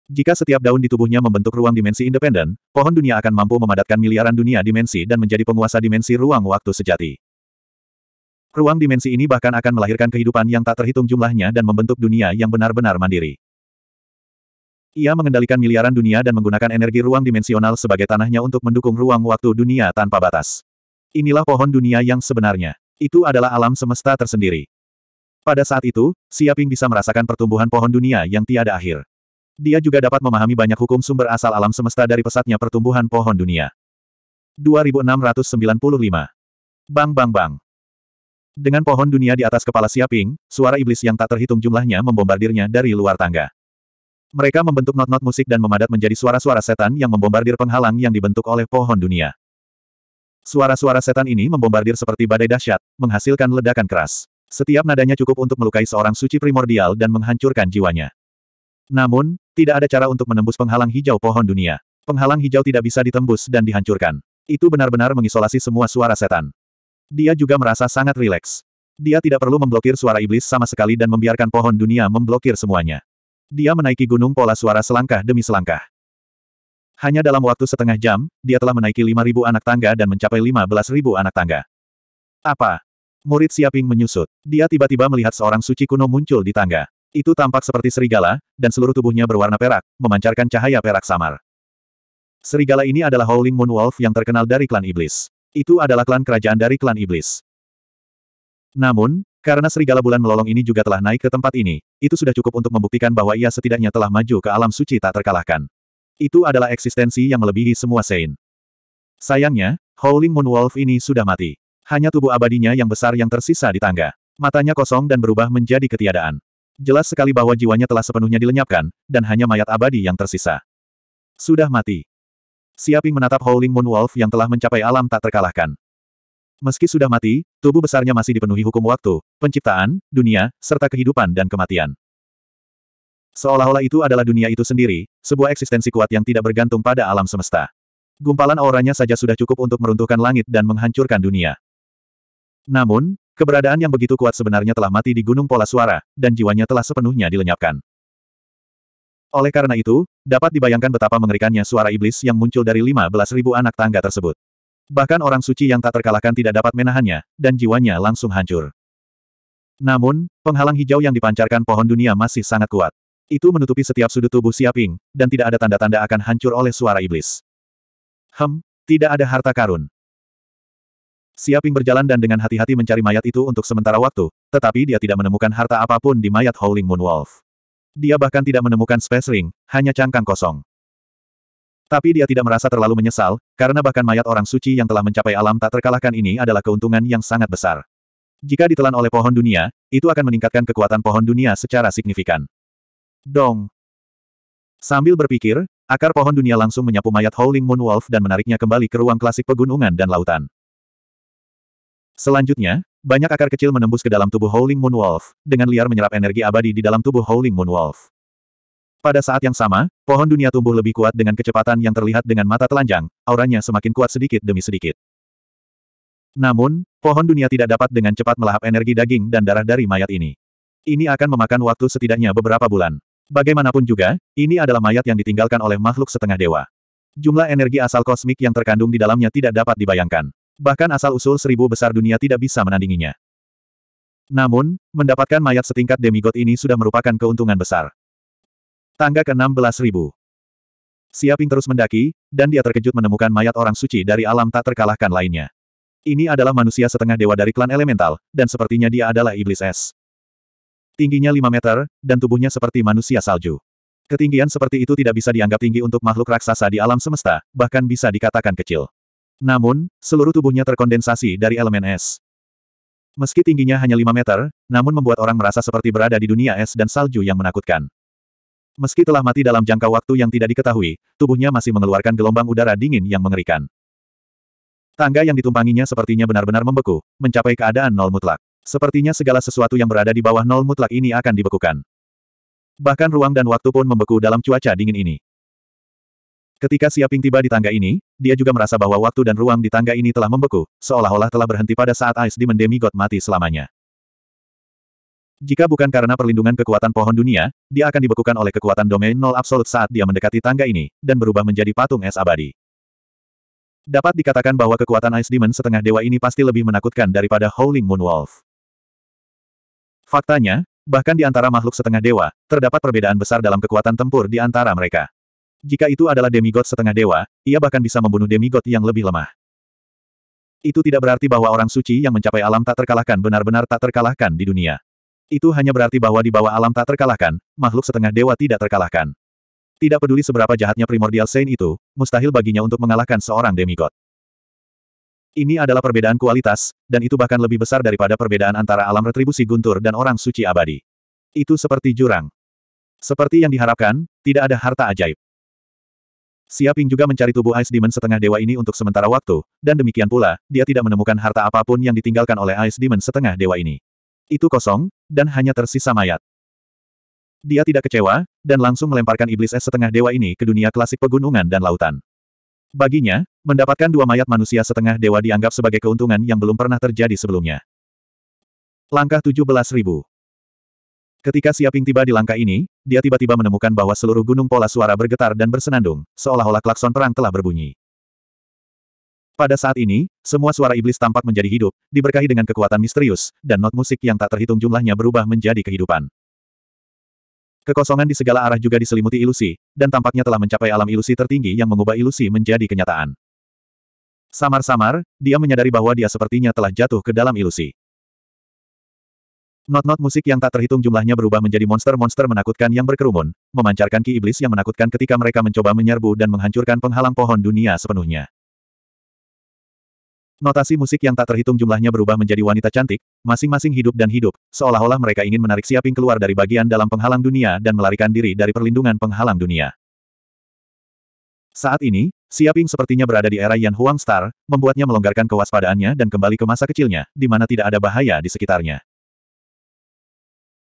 Jika setiap daun di tubuhnya membentuk ruang dimensi independen, pohon dunia akan mampu memadatkan miliaran dunia dimensi dan menjadi penguasa dimensi ruang waktu sejati. Ruang dimensi ini bahkan akan melahirkan kehidupan yang tak terhitung jumlahnya dan membentuk dunia yang benar-benar mandiri. Ia mengendalikan miliaran dunia dan menggunakan energi ruang dimensional sebagai tanahnya untuk mendukung ruang waktu dunia tanpa batas. Inilah pohon dunia yang sebenarnya. Itu adalah alam semesta tersendiri. Pada saat itu, Siaping bisa merasakan pertumbuhan pohon dunia yang tiada akhir. Dia juga dapat memahami banyak hukum sumber asal alam semesta dari pesatnya pertumbuhan pohon dunia. 2695 Bang bang bang Dengan pohon dunia di atas kepala Siaping, suara iblis yang tak terhitung jumlahnya membombardirnya dari luar tangga. Mereka membentuk not-not musik dan memadat menjadi suara-suara setan yang membombardir penghalang yang dibentuk oleh pohon dunia. Suara-suara setan ini membombardir seperti badai dahsyat, menghasilkan ledakan keras. Setiap nadanya cukup untuk melukai seorang suci primordial dan menghancurkan jiwanya. Namun, tidak ada cara untuk menembus penghalang hijau pohon dunia. Penghalang hijau tidak bisa ditembus dan dihancurkan. Itu benar-benar mengisolasi semua suara setan. Dia juga merasa sangat rileks. Dia tidak perlu memblokir suara iblis sama sekali dan membiarkan pohon dunia memblokir semuanya. Dia menaiki gunung pola suara selangkah demi selangkah. Hanya dalam waktu setengah jam, dia telah menaiki 5.000 anak tangga dan mencapai 15.000 anak tangga. Apa? Murid Siaping menyusut. Dia tiba-tiba melihat seorang suci kuno muncul di tangga. Itu tampak seperti serigala, dan seluruh tubuhnya berwarna perak, memancarkan cahaya perak samar. Serigala ini adalah Howling Moon Wolf yang terkenal dari klan iblis. Itu adalah klan kerajaan dari klan iblis. Namun, karena serigala bulan melolong ini juga telah naik ke tempat ini, itu sudah cukup untuk membuktikan bahwa ia setidaknya telah maju ke alam suci tak terkalahkan. Itu adalah eksistensi yang melebihi semua Sein. Sayangnya, Howling Moon Wolf ini sudah mati. Hanya tubuh abadinya yang besar yang tersisa di tangga. Matanya kosong dan berubah menjadi ketiadaan. Jelas sekali bahwa jiwanya telah sepenuhnya dilenyapkan, dan hanya mayat abadi yang tersisa. Sudah mati. Siaping menatap Howling Moon Wolf yang telah mencapai alam tak terkalahkan. Meski sudah mati, tubuh besarnya masih dipenuhi hukum waktu, penciptaan, dunia, serta kehidupan dan kematian. Seolah-olah itu adalah dunia itu sendiri, sebuah eksistensi kuat yang tidak bergantung pada alam semesta. Gumpalan auranya saja sudah cukup untuk meruntuhkan langit dan menghancurkan dunia. Namun, Keberadaan yang begitu kuat sebenarnya telah mati di gunung pola suara, dan jiwanya telah sepenuhnya dilenyapkan. Oleh karena itu, dapat dibayangkan betapa mengerikannya suara iblis yang muncul dari 15.000 anak tangga tersebut. Bahkan orang suci yang tak terkalahkan tidak dapat menahannya, dan jiwanya langsung hancur. Namun, penghalang hijau yang dipancarkan pohon dunia masih sangat kuat. Itu menutupi setiap sudut tubuh Siaping, dan tidak ada tanda-tanda akan hancur oleh suara iblis. Hem, tidak ada harta karun. Siaping berjalan dan dengan hati-hati mencari mayat itu untuk sementara waktu, tetapi dia tidak menemukan harta apapun di mayat Howling Moon Wolf. Dia bahkan tidak menemukan space ring, hanya cangkang kosong. Tapi dia tidak merasa terlalu menyesal, karena bahkan mayat orang suci yang telah mencapai alam tak terkalahkan ini adalah keuntungan yang sangat besar. Jika ditelan oleh pohon dunia, itu akan meningkatkan kekuatan pohon dunia secara signifikan. Dong. Sambil berpikir, akar pohon dunia langsung menyapu mayat Howling Moon Wolf dan menariknya kembali ke ruang klasik pegunungan dan lautan. Selanjutnya, banyak akar kecil menembus ke dalam tubuh Howling Moon Wolf, dengan liar menyerap energi abadi di dalam tubuh Howling Moon Wolf. Pada saat yang sama, pohon dunia tumbuh lebih kuat dengan kecepatan yang terlihat dengan mata telanjang, auranya semakin kuat sedikit demi sedikit. Namun, pohon dunia tidak dapat dengan cepat melahap energi daging dan darah dari mayat ini. Ini akan memakan waktu setidaknya beberapa bulan. Bagaimanapun juga, ini adalah mayat yang ditinggalkan oleh makhluk setengah dewa. Jumlah energi asal kosmik yang terkandung di dalamnya tidak dapat dibayangkan. Bahkan asal-usul seribu besar dunia tidak bisa menandinginya. Namun, mendapatkan mayat setingkat demigod ini sudah merupakan keuntungan besar. Tangga ke-16 ribu. Siaping terus mendaki, dan dia terkejut menemukan mayat orang suci dari alam tak terkalahkan lainnya. Ini adalah manusia setengah dewa dari klan elemental, dan sepertinya dia adalah iblis es. Tingginya 5 meter, dan tubuhnya seperti manusia salju. Ketinggian seperti itu tidak bisa dianggap tinggi untuk makhluk raksasa di alam semesta, bahkan bisa dikatakan kecil. Namun, seluruh tubuhnya terkondensasi dari elemen es. Meski tingginya hanya 5 meter, namun membuat orang merasa seperti berada di dunia es dan salju yang menakutkan. Meski telah mati dalam jangka waktu yang tidak diketahui, tubuhnya masih mengeluarkan gelombang udara dingin yang mengerikan. Tangga yang ditumpanginya sepertinya benar-benar membeku, mencapai keadaan nol mutlak. Sepertinya segala sesuatu yang berada di bawah nol mutlak ini akan dibekukan. Bahkan ruang dan waktu pun membeku dalam cuaca dingin ini. Ketika Siaping tiba di tangga ini, dia juga merasa bahwa waktu dan ruang di tangga ini telah membeku, seolah-olah telah berhenti pada saat Ice Demon Demigod mati selamanya. Jika bukan karena perlindungan kekuatan pohon dunia, dia akan dibekukan oleh kekuatan domain nol absolut saat dia mendekati tangga ini, dan berubah menjadi patung es abadi. Dapat dikatakan bahwa kekuatan Ice Demon setengah dewa ini pasti lebih menakutkan daripada Howling Moon Wolf. Faktanya, bahkan di antara makhluk setengah dewa, terdapat perbedaan besar dalam kekuatan tempur di antara mereka. Jika itu adalah demigod setengah dewa, ia bahkan bisa membunuh demigod yang lebih lemah. Itu tidak berarti bahwa orang suci yang mencapai alam tak terkalahkan benar-benar tak terkalahkan di dunia. Itu hanya berarti bahwa di bawah alam tak terkalahkan, makhluk setengah dewa tidak terkalahkan. Tidak peduli seberapa jahatnya primordial saint itu, mustahil baginya untuk mengalahkan seorang demigod. Ini adalah perbedaan kualitas, dan itu bahkan lebih besar daripada perbedaan antara alam retribusi guntur dan orang suci abadi. Itu seperti jurang. Seperti yang diharapkan, tidak ada harta ajaib. Siaping juga mencari tubuh Ice Demon setengah dewa ini untuk sementara waktu, dan demikian pula, dia tidak menemukan harta apapun yang ditinggalkan oleh Ice Demon setengah dewa ini. Itu kosong, dan hanya tersisa mayat. Dia tidak kecewa, dan langsung melemparkan iblis es setengah dewa ini ke dunia klasik pegunungan dan lautan. Baginya, mendapatkan dua mayat manusia setengah dewa dianggap sebagai keuntungan yang belum pernah terjadi sebelumnya. Langkah 17.000 Ketika Siaping tiba di langkah ini, dia tiba-tiba menemukan bahwa seluruh gunung pola suara bergetar dan bersenandung, seolah-olah klakson perang telah berbunyi. Pada saat ini, semua suara iblis tampak menjadi hidup, diberkahi dengan kekuatan misterius, dan not musik yang tak terhitung jumlahnya berubah menjadi kehidupan. Kekosongan di segala arah juga diselimuti ilusi, dan tampaknya telah mencapai alam ilusi tertinggi yang mengubah ilusi menjadi kenyataan. Samar-samar, dia menyadari bahwa dia sepertinya telah jatuh ke dalam ilusi. Not-not musik yang tak terhitung jumlahnya berubah menjadi monster-monster menakutkan yang berkerumun, memancarkan ki iblis yang menakutkan ketika mereka mencoba menyerbu dan menghancurkan penghalang pohon dunia sepenuhnya. Notasi musik yang tak terhitung jumlahnya berubah menjadi wanita cantik, masing-masing hidup dan hidup, seolah-olah mereka ingin menarik siaping keluar dari bagian dalam penghalang dunia dan melarikan diri dari perlindungan penghalang dunia. Saat ini, Siaping sepertinya berada di era Yan Huang Star, membuatnya melonggarkan kewaspadaannya dan kembali ke masa kecilnya, di mana tidak ada bahaya di sekitarnya.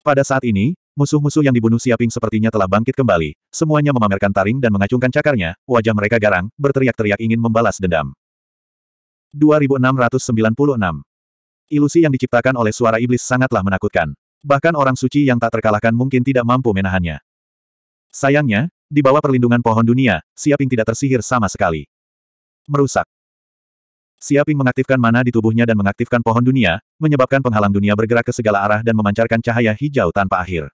Pada saat ini, musuh-musuh yang dibunuh Siaping sepertinya telah bangkit kembali. Semuanya memamerkan taring dan mengacungkan cakarnya, wajah mereka garang, berteriak-teriak ingin membalas dendam. 2696 Ilusi yang diciptakan oleh suara iblis sangatlah menakutkan. Bahkan orang suci yang tak terkalahkan mungkin tidak mampu menahannya. Sayangnya, di bawah perlindungan pohon dunia, Siaping tidak tersihir sama sekali. Merusak. Siaping mengaktifkan mana di tubuhnya dan mengaktifkan pohon dunia, menyebabkan penghalang dunia bergerak ke segala arah dan memancarkan cahaya hijau tanpa akhir.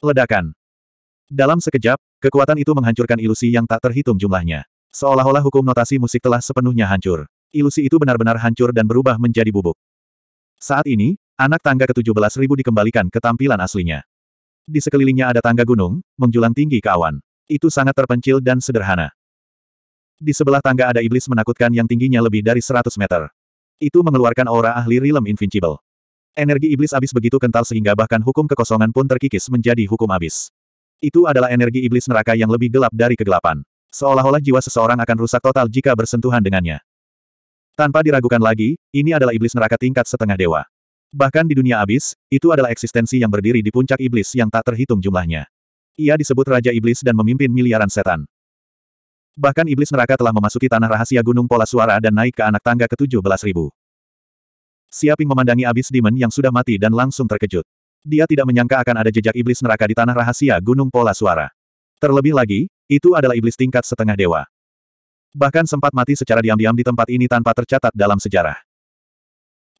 Ledakan. Dalam sekejap, kekuatan itu menghancurkan ilusi yang tak terhitung jumlahnya. Seolah-olah hukum notasi musik telah sepenuhnya hancur. Ilusi itu benar-benar hancur dan berubah menjadi bubuk. Saat ini, anak tangga ke-17 ribu dikembalikan ke tampilan aslinya. Di sekelilingnya ada tangga gunung, menjulang tinggi ke awan. Itu sangat terpencil dan sederhana. Di sebelah tangga ada iblis menakutkan yang tingginya lebih dari 100 meter. Itu mengeluarkan aura ahli rilem Invincible. Energi iblis abis begitu kental sehingga bahkan hukum kekosongan pun terkikis menjadi hukum abis. Itu adalah energi iblis neraka yang lebih gelap dari kegelapan. Seolah-olah jiwa seseorang akan rusak total jika bersentuhan dengannya. Tanpa diragukan lagi, ini adalah iblis neraka tingkat setengah dewa. Bahkan di dunia abis, itu adalah eksistensi yang berdiri di puncak iblis yang tak terhitung jumlahnya. Ia disebut Raja Iblis dan memimpin miliaran setan. Bahkan iblis neraka telah memasuki tanah rahasia Gunung Pola Suara dan naik ke anak tangga ke-17 Siaping memandangi abis demon yang sudah mati dan langsung terkejut. Dia tidak menyangka akan ada jejak iblis neraka di tanah rahasia Gunung Pola Suara. Terlebih lagi, itu adalah iblis tingkat setengah dewa. Bahkan sempat mati secara diam-diam di tempat ini tanpa tercatat dalam sejarah.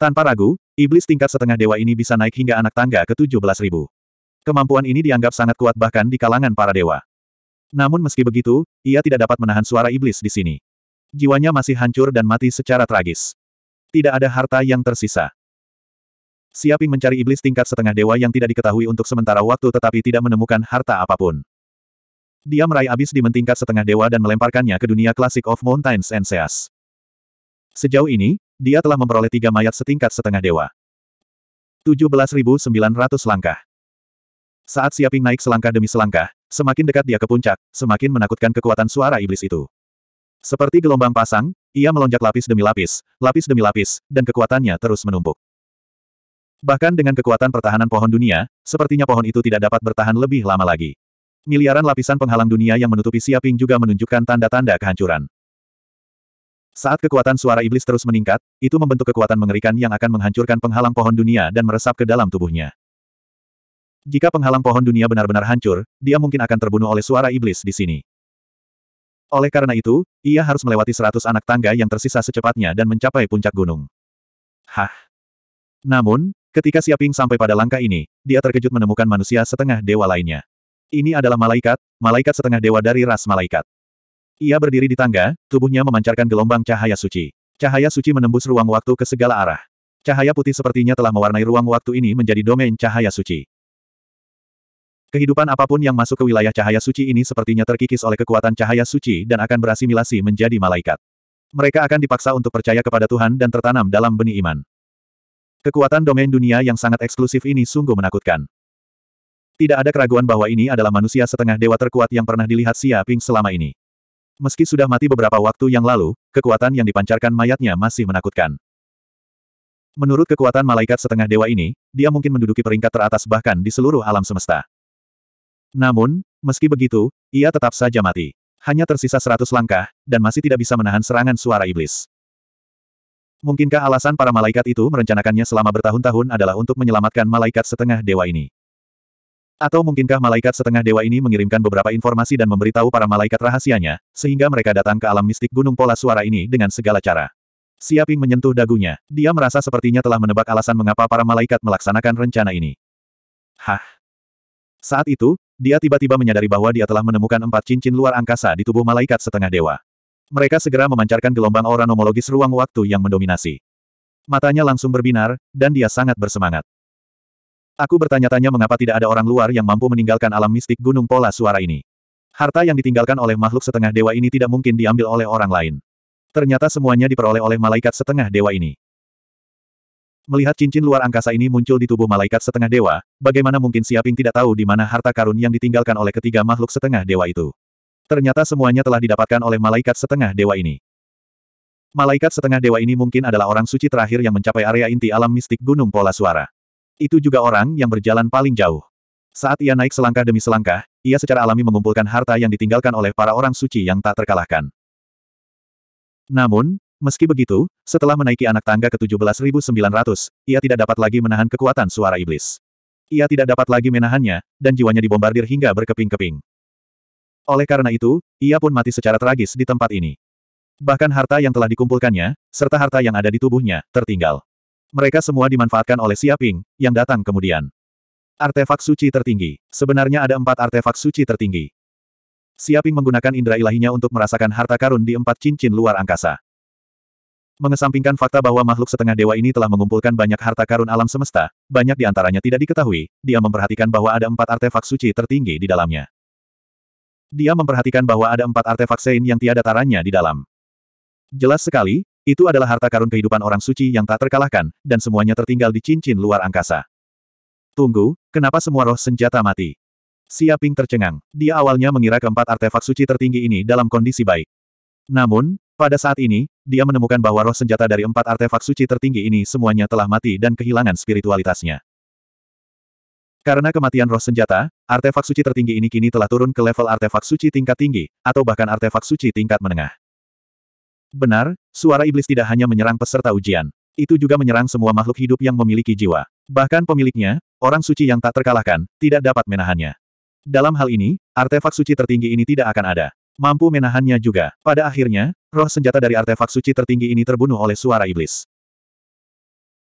Tanpa ragu, iblis tingkat setengah dewa ini bisa naik hingga anak tangga ke-17 Kemampuan ini dianggap sangat kuat bahkan di kalangan para dewa. Namun meski begitu, ia tidak dapat menahan suara iblis di sini. Jiwanya masih hancur dan mati secara tragis. Tidak ada harta yang tersisa. Siaping mencari iblis tingkat setengah dewa yang tidak diketahui untuk sementara waktu tetapi tidak menemukan harta apapun. Dia meraih abis di mentingkat setengah dewa dan melemparkannya ke dunia klasik of Mountains and Seas. Sejauh ini, dia telah memperoleh tiga mayat setingkat setengah dewa. 17.900 langkah. Saat Siaping naik selangkah demi selangkah, Semakin dekat dia ke puncak, semakin menakutkan kekuatan suara iblis itu. Seperti gelombang pasang, ia melonjak lapis demi lapis, lapis demi lapis, dan kekuatannya terus menumpuk. Bahkan dengan kekuatan pertahanan pohon dunia, sepertinya pohon itu tidak dapat bertahan lebih lama lagi. Miliaran lapisan penghalang dunia yang menutupi Siaping juga menunjukkan tanda-tanda kehancuran. Saat kekuatan suara iblis terus meningkat, itu membentuk kekuatan mengerikan yang akan menghancurkan penghalang pohon dunia dan meresap ke dalam tubuhnya. Jika penghalang pohon dunia benar-benar hancur, dia mungkin akan terbunuh oleh suara iblis di sini. Oleh karena itu, ia harus melewati seratus anak tangga yang tersisa secepatnya dan mencapai puncak gunung. Hah. Namun, ketika Siaping sampai pada langkah ini, dia terkejut menemukan manusia setengah dewa lainnya. Ini adalah malaikat, malaikat setengah dewa dari ras malaikat. Ia berdiri di tangga, tubuhnya memancarkan gelombang cahaya suci. Cahaya suci menembus ruang waktu ke segala arah. Cahaya putih sepertinya telah mewarnai ruang waktu ini menjadi domain cahaya suci. Kehidupan apapun yang masuk ke wilayah cahaya suci ini sepertinya terkikis oleh kekuatan cahaya suci dan akan berasimilasi menjadi malaikat. Mereka akan dipaksa untuk percaya kepada Tuhan dan tertanam dalam benih iman. Kekuatan domain dunia yang sangat eksklusif ini sungguh menakutkan. Tidak ada keraguan bahwa ini adalah manusia setengah dewa terkuat yang pernah dilihat Xia Ping selama ini. Meski sudah mati beberapa waktu yang lalu, kekuatan yang dipancarkan mayatnya masih menakutkan. Menurut kekuatan malaikat setengah dewa ini, dia mungkin menduduki peringkat teratas bahkan di seluruh alam semesta. Namun, meski begitu, ia tetap saja mati. Hanya tersisa seratus langkah, dan masih tidak bisa menahan serangan suara iblis. Mungkinkah alasan para malaikat itu merencanakannya selama bertahun-tahun adalah untuk menyelamatkan malaikat setengah dewa ini? Atau mungkinkah malaikat setengah dewa ini mengirimkan beberapa informasi dan memberitahu para malaikat rahasianya, sehingga mereka datang ke alam mistik gunung pola suara ini dengan segala cara? Siaping menyentuh dagunya. Dia merasa sepertinya telah menebak alasan mengapa para malaikat melaksanakan rencana ini. Hah? Saat itu, dia tiba-tiba menyadari bahwa dia telah menemukan empat cincin luar angkasa di tubuh malaikat setengah dewa. Mereka segera memancarkan gelombang aura nomologis ruang waktu yang mendominasi. Matanya langsung berbinar, dan dia sangat bersemangat. Aku bertanya-tanya mengapa tidak ada orang luar yang mampu meninggalkan alam mistik gunung pola suara ini. Harta yang ditinggalkan oleh makhluk setengah dewa ini tidak mungkin diambil oleh orang lain. Ternyata semuanya diperoleh oleh malaikat setengah dewa ini. Melihat cincin luar angkasa ini muncul di tubuh malaikat setengah dewa, bagaimana mungkin Siaping tidak tahu di mana harta karun yang ditinggalkan oleh ketiga makhluk setengah dewa itu. Ternyata semuanya telah didapatkan oleh malaikat setengah dewa ini. Malaikat setengah dewa ini mungkin adalah orang suci terakhir yang mencapai area inti alam mistik Gunung Pola Suara. Itu juga orang yang berjalan paling jauh. Saat ia naik selangkah demi selangkah, ia secara alami mengumpulkan harta yang ditinggalkan oleh para orang suci yang tak terkalahkan. Namun, Meski begitu, setelah menaiki anak tangga ke 17.900, ia tidak dapat lagi menahan kekuatan suara iblis. Ia tidak dapat lagi menahannya, dan jiwanya dibombardir hingga berkeping-keping. Oleh karena itu, ia pun mati secara tragis di tempat ini. Bahkan harta yang telah dikumpulkannya, serta harta yang ada di tubuhnya, tertinggal. Mereka semua dimanfaatkan oleh Siaping, yang datang kemudian. Artefak suci tertinggi. Sebenarnya ada empat artefak suci tertinggi. Siaping menggunakan indera ilahinya untuk merasakan harta karun di empat cincin luar angkasa. Mengesampingkan fakta bahwa makhluk setengah dewa ini telah mengumpulkan banyak harta karun alam semesta, banyak di antaranya tidak diketahui, dia memperhatikan bahwa ada empat artefak suci tertinggi di dalamnya. Dia memperhatikan bahwa ada empat artefak sein yang tiada taranya di dalam. Jelas sekali, itu adalah harta karun kehidupan orang suci yang tak terkalahkan, dan semuanya tertinggal di cincin luar angkasa. Tunggu, kenapa semua roh senjata mati? Siaping tercengang. Dia awalnya mengira keempat artefak suci tertinggi ini dalam kondisi baik. Namun, pada saat ini, dia menemukan bahwa roh senjata dari empat artefak suci tertinggi ini semuanya telah mati dan kehilangan spiritualitasnya. Karena kematian roh senjata, artefak suci tertinggi ini kini telah turun ke level artefak suci tingkat tinggi, atau bahkan artefak suci tingkat menengah. Benar, suara iblis tidak hanya menyerang peserta ujian. Itu juga menyerang semua makhluk hidup yang memiliki jiwa. Bahkan pemiliknya, orang suci yang tak terkalahkan, tidak dapat menahannya. Dalam hal ini, artefak suci tertinggi ini tidak akan ada mampu menahannya juga. Pada akhirnya, roh senjata dari artefak suci tertinggi ini terbunuh oleh suara iblis.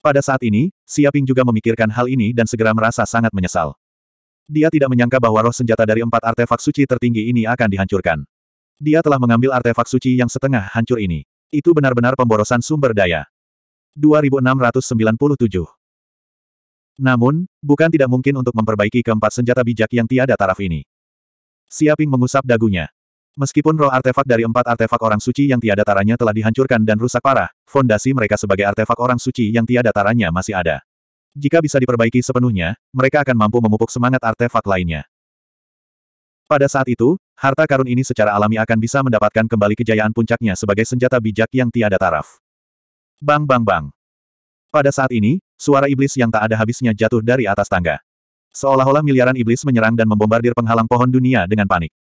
Pada saat ini, Siaping juga memikirkan hal ini dan segera merasa sangat menyesal. Dia tidak menyangka bahwa roh senjata dari empat artefak suci tertinggi ini akan dihancurkan. Dia telah mengambil artefak suci yang setengah hancur ini. Itu benar-benar pemborosan sumber daya. 2697 namun, bukan tidak mungkin untuk memperbaiki keempat senjata bijak yang tiada taraf ini. Siaping mengusap dagunya. Meskipun roh artefak dari empat artefak orang suci yang tiada taranya telah dihancurkan dan rusak parah, fondasi mereka sebagai artefak orang suci yang tiada taranya masih ada. Jika bisa diperbaiki sepenuhnya, mereka akan mampu memupuk semangat artefak lainnya. Pada saat itu, harta karun ini secara alami akan bisa mendapatkan kembali kejayaan puncaknya sebagai senjata bijak yang tiada taraf. Bang bang bang. Pada saat ini, suara iblis yang tak ada habisnya jatuh dari atas tangga. Seolah-olah miliaran iblis menyerang dan membombardir penghalang pohon dunia dengan panik.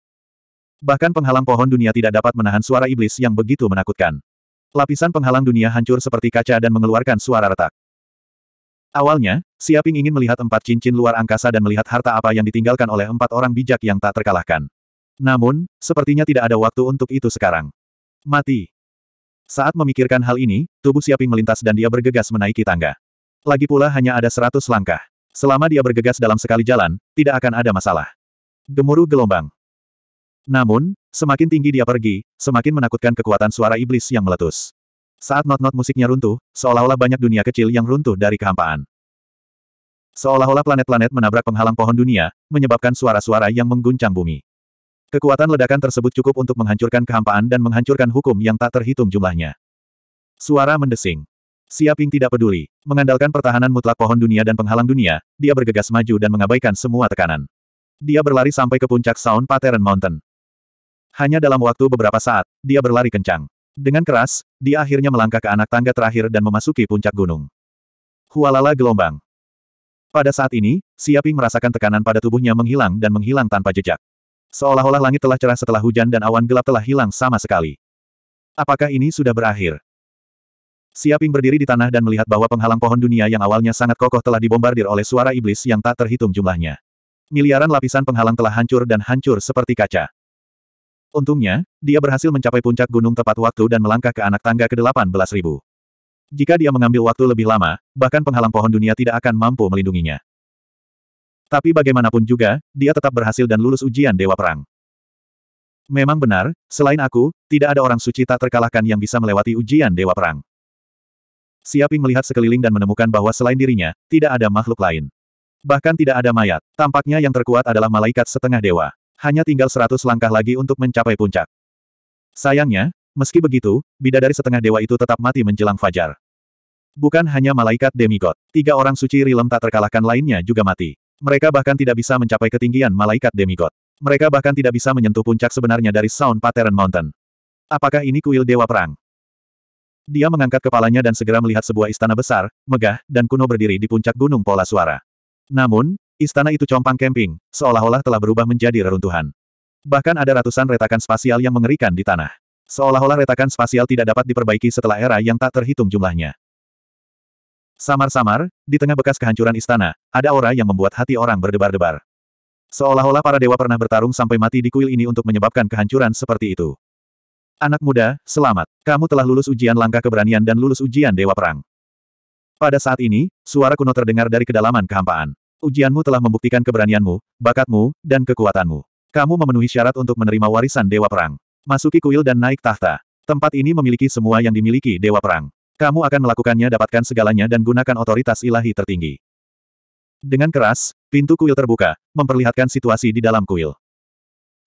Bahkan penghalang pohon dunia tidak dapat menahan suara iblis yang begitu menakutkan. Lapisan penghalang dunia hancur seperti kaca dan mengeluarkan suara retak. Awalnya, Siaping ingin melihat empat cincin luar angkasa dan melihat harta apa yang ditinggalkan oleh empat orang bijak yang tak terkalahkan. Namun, sepertinya tidak ada waktu untuk itu sekarang. Mati. Saat memikirkan hal ini, tubuh Siaping melintas dan dia bergegas menaiki tangga. Lagi pula hanya ada seratus langkah. Selama dia bergegas dalam sekali jalan, tidak akan ada masalah. Gemuruh gelombang. Namun, semakin tinggi dia pergi, semakin menakutkan kekuatan suara iblis yang meletus. Saat not-not musiknya runtuh, seolah-olah banyak dunia kecil yang runtuh dari kehampaan. Seolah-olah planet-planet menabrak penghalang pohon dunia, menyebabkan suara-suara yang mengguncang bumi. Kekuatan ledakan tersebut cukup untuk menghancurkan kehampaan dan menghancurkan hukum yang tak terhitung jumlahnya. Suara mendesing. Siaping tidak peduli. Mengandalkan pertahanan mutlak pohon dunia dan penghalang dunia, dia bergegas maju dan mengabaikan semua tekanan. Dia berlari sampai ke puncak Sound Pattern Mountain. Hanya dalam waktu beberapa saat, dia berlari kencang. Dengan keras, dia akhirnya melangkah ke anak tangga terakhir dan memasuki puncak gunung. Hualala gelombang. Pada saat ini, Siaping merasakan tekanan pada tubuhnya menghilang dan menghilang tanpa jejak. Seolah-olah langit telah cerah setelah hujan dan awan gelap telah hilang sama sekali. Apakah ini sudah berakhir? Siaping berdiri di tanah dan melihat bahwa penghalang pohon dunia yang awalnya sangat kokoh telah dibombardir oleh suara iblis yang tak terhitung jumlahnya. Miliaran lapisan penghalang telah hancur dan hancur seperti kaca. Untungnya, dia berhasil mencapai puncak gunung tepat waktu dan melangkah ke anak tangga ke-18 ribu. Jika dia mengambil waktu lebih lama, bahkan penghalang pohon dunia tidak akan mampu melindunginya. Tapi bagaimanapun juga, dia tetap berhasil dan lulus ujian Dewa Perang. Memang benar, selain aku, tidak ada orang suci tak terkalahkan yang bisa melewati ujian Dewa Perang. Siaping melihat sekeliling dan menemukan bahwa selain dirinya, tidak ada makhluk lain. Bahkan tidak ada mayat. Tampaknya yang terkuat adalah malaikat setengah dewa. Hanya tinggal seratus langkah lagi untuk mencapai puncak. Sayangnya, meski begitu, bidadari setengah dewa itu tetap mati menjelang fajar. Bukan hanya malaikat demigod, tiga orang suci rilem tak terkalahkan lainnya juga mati. Mereka bahkan tidak bisa mencapai ketinggian malaikat demigod. Mereka bahkan tidak bisa menyentuh puncak sebenarnya dari Sound Pattern Mountain. Apakah ini kuil Dewa Perang? Dia mengangkat kepalanya dan segera melihat sebuah istana besar, megah, dan kuno berdiri di puncak gunung pola suara. Namun, Istana itu compang camping, seolah-olah telah berubah menjadi reruntuhan. Bahkan ada ratusan retakan spasial yang mengerikan di tanah. Seolah-olah retakan spasial tidak dapat diperbaiki setelah era yang tak terhitung jumlahnya. Samar-samar, di tengah bekas kehancuran istana, ada aura yang membuat hati orang berdebar-debar. Seolah-olah para dewa pernah bertarung sampai mati di kuil ini untuk menyebabkan kehancuran seperti itu. Anak muda, selamat. Kamu telah lulus ujian langkah keberanian dan lulus ujian dewa perang. Pada saat ini, suara kuno terdengar dari kedalaman kehampaan ujianmu telah membuktikan keberanianmu, bakatmu, dan kekuatanmu. Kamu memenuhi syarat untuk menerima warisan Dewa Perang. Masuki kuil dan naik tahta. Tempat ini memiliki semua yang dimiliki Dewa Perang. Kamu akan melakukannya dapatkan segalanya dan gunakan otoritas ilahi tertinggi. Dengan keras, pintu kuil terbuka, memperlihatkan situasi di dalam kuil.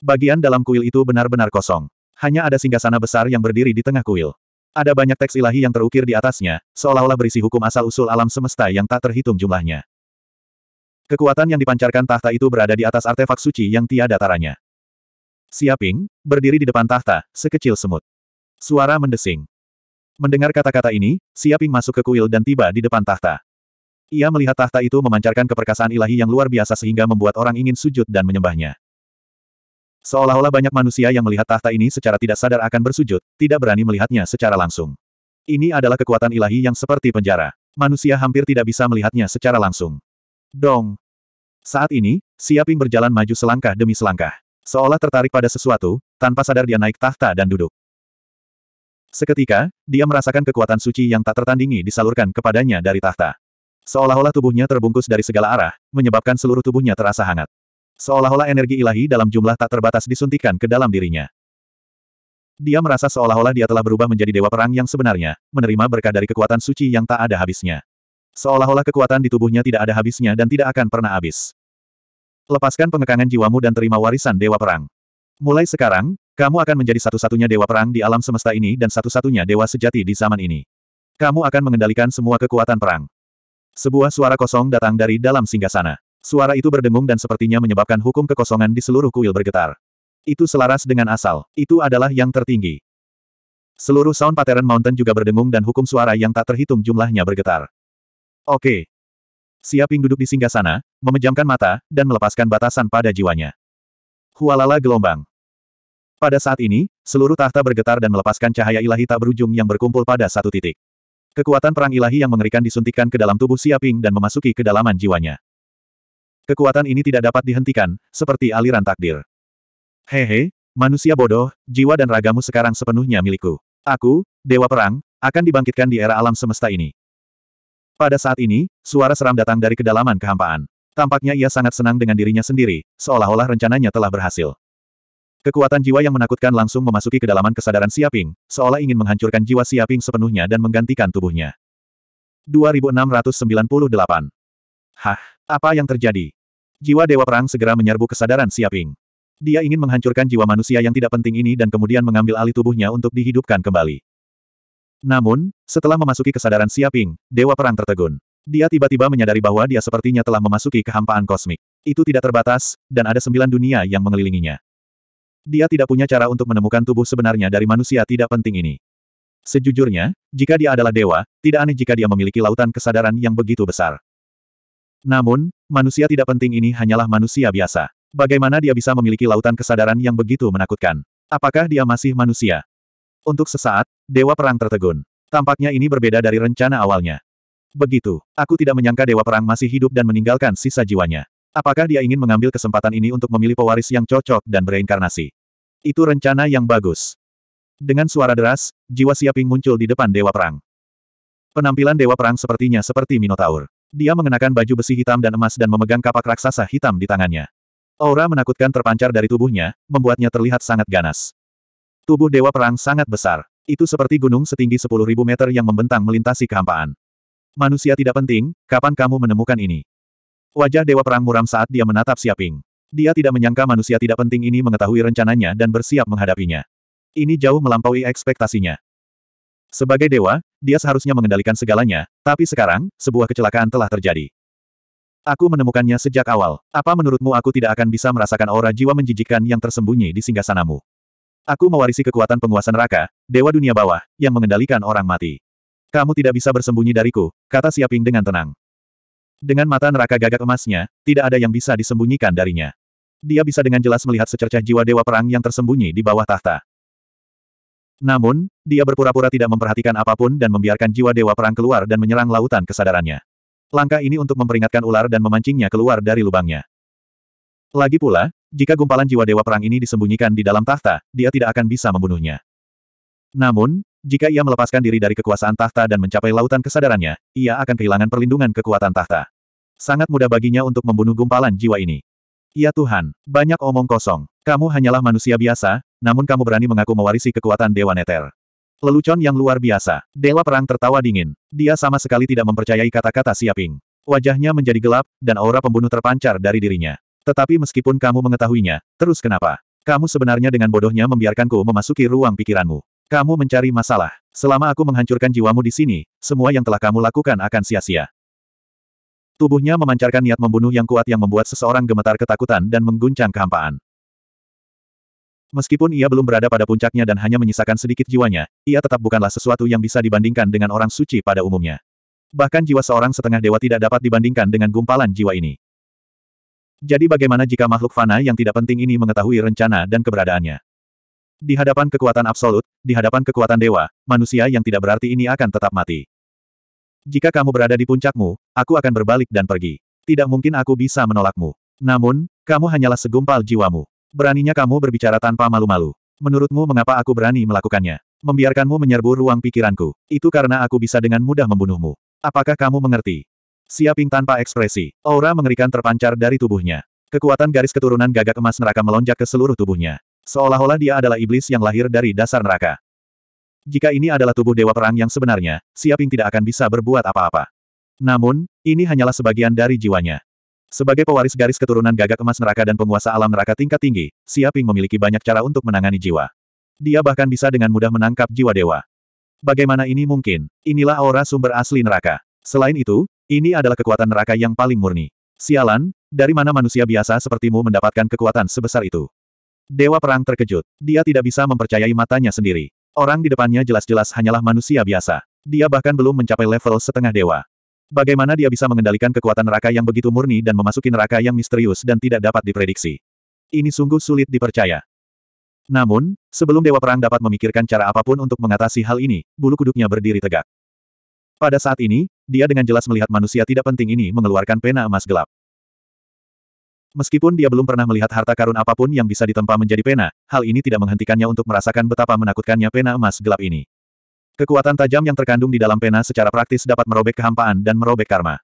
Bagian dalam kuil itu benar-benar kosong. Hanya ada singgasana besar yang berdiri di tengah kuil. Ada banyak teks ilahi yang terukir di atasnya, seolah-olah berisi hukum asal-usul alam semesta yang tak terhitung jumlahnya. Kekuatan yang dipancarkan tahta itu berada di atas artefak suci yang tiada taranya. Siaping, berdiri di depan tahta, sekecil semut. Suara mendesing. Mendengar kata-kata ini, Siaping masuk ke kuil dan tiba di depan tahta. Ia melihat tahta itu memancarkan keperkasaan ilahi yang luar biasa sehingga membuat orang ingin sujud dan menyembahnya. Seolah-olah banyak manusia yang melihat tahta ini secara tidak sadar akan bersujud, tidak berani melihatnya secara langsung. Ini adalah kekuatan ilahi yang seperti penjara. Manusia hampir tidak bisa melihatnya secara langsung. Dong. Saat ini, Siaping berjalan maju selangkah demi selangkah. Seolah tertarik pada sesuatu, tanpa sadar dia naik tahta dan duduk. Seketika, dia merasakan kekuatan suci yang tak tertandingi disalurkan kepadanya dari tahta. Seolah-olah tubuhnya terbungkus dari segala arah, menyebabkan seluruh tubuhnya terasa hangat. Seolah-olah energi ilahi dalam jumlah tak terbatas disuntikkan ke dalam dirinya. Dia merasa seolah-olah dia telah berubah menjadi dewa perang yang sebenarnya, menerima berkah dari kekuatan suci yang tak ada habisnya. Seolah-olah kekuatan di tubuhnya tidak ada habisnya dan tidak akan pernah habis. Lepaskan pengekangan jiwamu dan terima warisan Dewa Perang. Mulai sekarang, kamu akan menjadi satu-satunya Dewa Perang di alam semesta ini dan satu-satunya Dewa Sejati di zaman ini. Kamu akan mengendalikan semua kekuatan perang. Sebuah suara kosong datang dari dalam singgasana. Suara itu berdengung dan sepertinya menyebabkan hukum kekosongan di seluruh kuil bergetar. Itu selaras dengan asal. Itu adalah yang tertinggi. Seluruh sound pattern mountain juga berdengung dan hukum suara yang tak terhitung jumlahnya bergetar. Oke. Siaping duduk di singgah sana, memejamkan mata, dan melepaskan batasan pada jiwanya. Hualala gelombang. Pada saat ini, seluruh tahta bergetar dan melepaskan cahaya ilahi tak berujung yang berkumpul pada satu titik. Kekuatan perang ilahi yang mengerikan disuntikkan ke dalam tubuh Siaping dan memasuki kedalaman jiwanya. Kekuatan ini tidak dapat dihentikan, seperti aliran takdir. Hehe, manusia bodoh, jiwa dan ragamu sekarang sepenuhnya milikku. Aku, Dewa Perang, akan dibangkitkan di era alam semesta ini. Pada saat ini, suara seram datang dari kedalaman kehampaan. Tampaknya ia sangat senang dengan dirinya sendiri, seolah-olah rencananya telah berhasil. Kekuatan jiwa yang menakutkan langsung memasuki kedalaman kesadaran Siaping, seolah ingin menghancurkan jiwa Siaping sepenuhnya dan menggantikan tubuhnya. 2698. Hah, apa yang terjadi? Jiwa Dewa Perang segera menyerbu kesadaran Siaping. Dia ingin menghancurkan jiwa manusia yang tidak penting ini dan kemudian mengambil alih tubuhnya untuk dihidupkan kembali. Namun, setelah memasuki kesadaran Siaping, Dewa Perang tertegun. Dia tiba-tiba menyadari bahwa dia sepertinya telah memasuki kehampaan kosmik. Itu tidak terbatas, dan ada sembilan dunia yang mengelilinginya. Dia tidak punya cara untuk menemukan tubuh sebenarnya dari manusia tidak penting ini. Sejujurnya, jika dia adalah dewa, tidak aneh jika dia memiliki lautan kesadaran yang begitu besar. Namun, manusia tidak penting ini hanyalah manusia biasa. Bagaimana dia bisa memiliki lautan kesadaran yang begitu menakutkan? Apakah dia masih manusia? Untuk sesaat, Dewa Perang tertegun. Tampaknya ini berbeda dari rencana awalnya. Begitu, aku tidak menyangka Dewa Perang masih hidup dan meninggalkan sisa jiwanya. Apakah dia ingin mengambil kesempatan ini untuk memilih pewaris yang cocok dan bereinkarnasi? Itu rencana yang bagus. Dengan suara deras, jiwa Siaping muncul di depan Dewa Perang. Penampilan Dewa Perang sepertinya seperti Minotaur. Dia mengenakan baju besi hitam dan emas dan memegang kapak raksasa hitam di tangannya. Aura menakutkan terpancar dari tubuhnya, membuatnya terlihat sangat ganas. Tubuh Dewa Perang sangat besar. Itu seperti gunung setinggi 10.000 meter yang membentang melintasi kehampaan. Manusia tidak penting, kapan kamu menemukan ini? Wajah Dewa Perang muram saat dia menatap Siaping. Dia tidak menyangka manusia tidak penting ini mengetahui rencananya dan bersiap menghadapinya. Ini jauh melampaui ekspektasinya. Sebagai dewa, dia seharusnya mengendalikan segalanya, tapi sekarang, sebuah kecelakaan telah terjadi. Aku menemukannya sejak awal. Apa menurutmu aku tidak akan bisa merasakan aura jiwa menjijikan yang tersembunyi di singgasanamu? Aku mewarisi kekuatan penguasa neraka, dewa dunia bawah, yang mengendalikan orang mati. Kamu tidak bisa bersembunyi dariku, kata Siaping dengan tenang. Dengan mata neraka gagak emasnya, tidak ada yang bisa disembunyikan darinya. Dia bisa dengan jelas melihat secercah jiwa dewa perang yang tersembunyi di bawah tahta. Namun, dia berpura-pura tidak memperhatikan apapun dan membiarkan jiwa dewa perang keluar dan menyerang lautan kesadarannya. Langkah ini untuk memperingatkan ular dan memancingnya keluar dari lubangnya. Lagi pula, jika gumpalan jiwa dewa perang ini disembunyikan di dalam tahta, dia tidak akan bisa membunuhnya. Namun, jika ia melepaskan diri dari kekuasaan tahta dan mencapai lautan kesadarannya, ia akan kehilangan perlindungan kekuatan tahta. Sangat mudah baginya untuk membunuh gumpalan jiwa ini. Ya Tuhan, banyak omong kosong. Kamu hanyalah manusia biasa, namun kamu berani mengaku mewarisi kekuatan Dewa Neter. Lelucon yang luar biasa. Dewa Perang tertawa dingin. Dia sama sekali tidak mempercayai kata-kata Siaping. Wajahnya menjadi gelap, dan aura pembunuh terpancar dari dirinya. Tetapi meskipun kamu mengetahuinya, terus kenapa? Kamu sebenarnya dengan bodohnya membiarkanku memasuki ruang pikiranmu. Kamu mencari masalah. Selama aku menghancurkan jiwamu di sini, semua yang telah kamu lakukan akan sia-sia. Tubuhnya memancarkan niat membunuh yang kuat yang membuat seseorang gemetar ketakutan dan mengguncang kehampaan. Meskipun ia belum berada pada puncaknya dan hanya menyisakan sedikit jiwanya, ia tetap bukanlah sesuatu yang bisa dibandingkan dengan orang suci pada umumnya. Bahkan jiwa seorang setengah dewa tidak dapat dibandingkan dengan gumpalan jiwa ini. Jadi bagaimana jika makhluk fana yang tidak penting ini mengetahui rencana dan keberadaannya? Di hadapan kekuatan absolut, di hadapan kekuatan dewa, manusia yang tidak berarti ini akan tetap mati. Jika kamu berada di puncakmu, aku akan berbalik dan pergi. Tidak mungkin aku bisa menolakmu. Namun, kamu hanyalah segumpal jiwamu. Beraninya kamu berbicara tanpa malu-malu. Menurutmu mengapa aku berani melakukannya? Membiarkanmu menyerbu ruang pikiranku. Itu karena aku bisa dengan mudah membunuhmu. Apakah kamu mengerti? Siaping tanpa ekspresi. Aura mengerikan terpancar dari tubuhnya. Kekuatan garis keturunan gagak emas neraka melonjak ke seluruh tubuhnya. Seolah-olah dia adalah iblis yang lahir dari dasar neraka. Jika ini adalah tubuh dewa perang yang sebenarnya, Siaping tidak akan bisa berbuat apa-apa. Namun, ini hanyalah sebagian dari jiwanya. Sebagai pewaris garis keturunan gagak emas neraka dan penguasa alam neraka tingkat tinggi, Siaping memiliki banyak cara untuk menangani jiwa. Dia bahkan bisa dengan mudah menangkap jiwa dewa. Bagaimana ini mungkin? Inilah aura sumber asli neraka. Selain itu, ini adalah kekuatan neraka yang paling murni. Sialan, dari mana manusia biasa sepertimu mendapatkan kekuatan sebesar itu? Dewa Perang terkejut. Dia tidak bisa mempercayai matanya sendiri. Orang di depannya jelas-jelas hanyalah manusia biasa. Dia bahkan belum mencapai level setengah dewa. Bagaimana dia bisa mengendalikan kekuatan neraka yang begitu murni dan memasuki neraka yang misterius dan tidak dapat diprediksi? Ini sungguh sulit dipercaya. Namun, sebelum Dewa Perang dapat memikirkan cara apapun untuk mengatasi hal ini, bulu kuduknya berdiri tegak. Pada saat ini, dia dengan jelas melihat manusia tidak penting ini mengeluarkan pena emas gelap. Meskipun dia belum pernah melihat harta karun apapun yang bisa ditempa menjadi pena, hal ini tidak menghentikannya untuk merasakan betapa menakutkannya pena emas gelap ini. Kekuatan tajam yang terkandung di dalam pena secara praktis dapat merobek kehampaan dan merobek karma.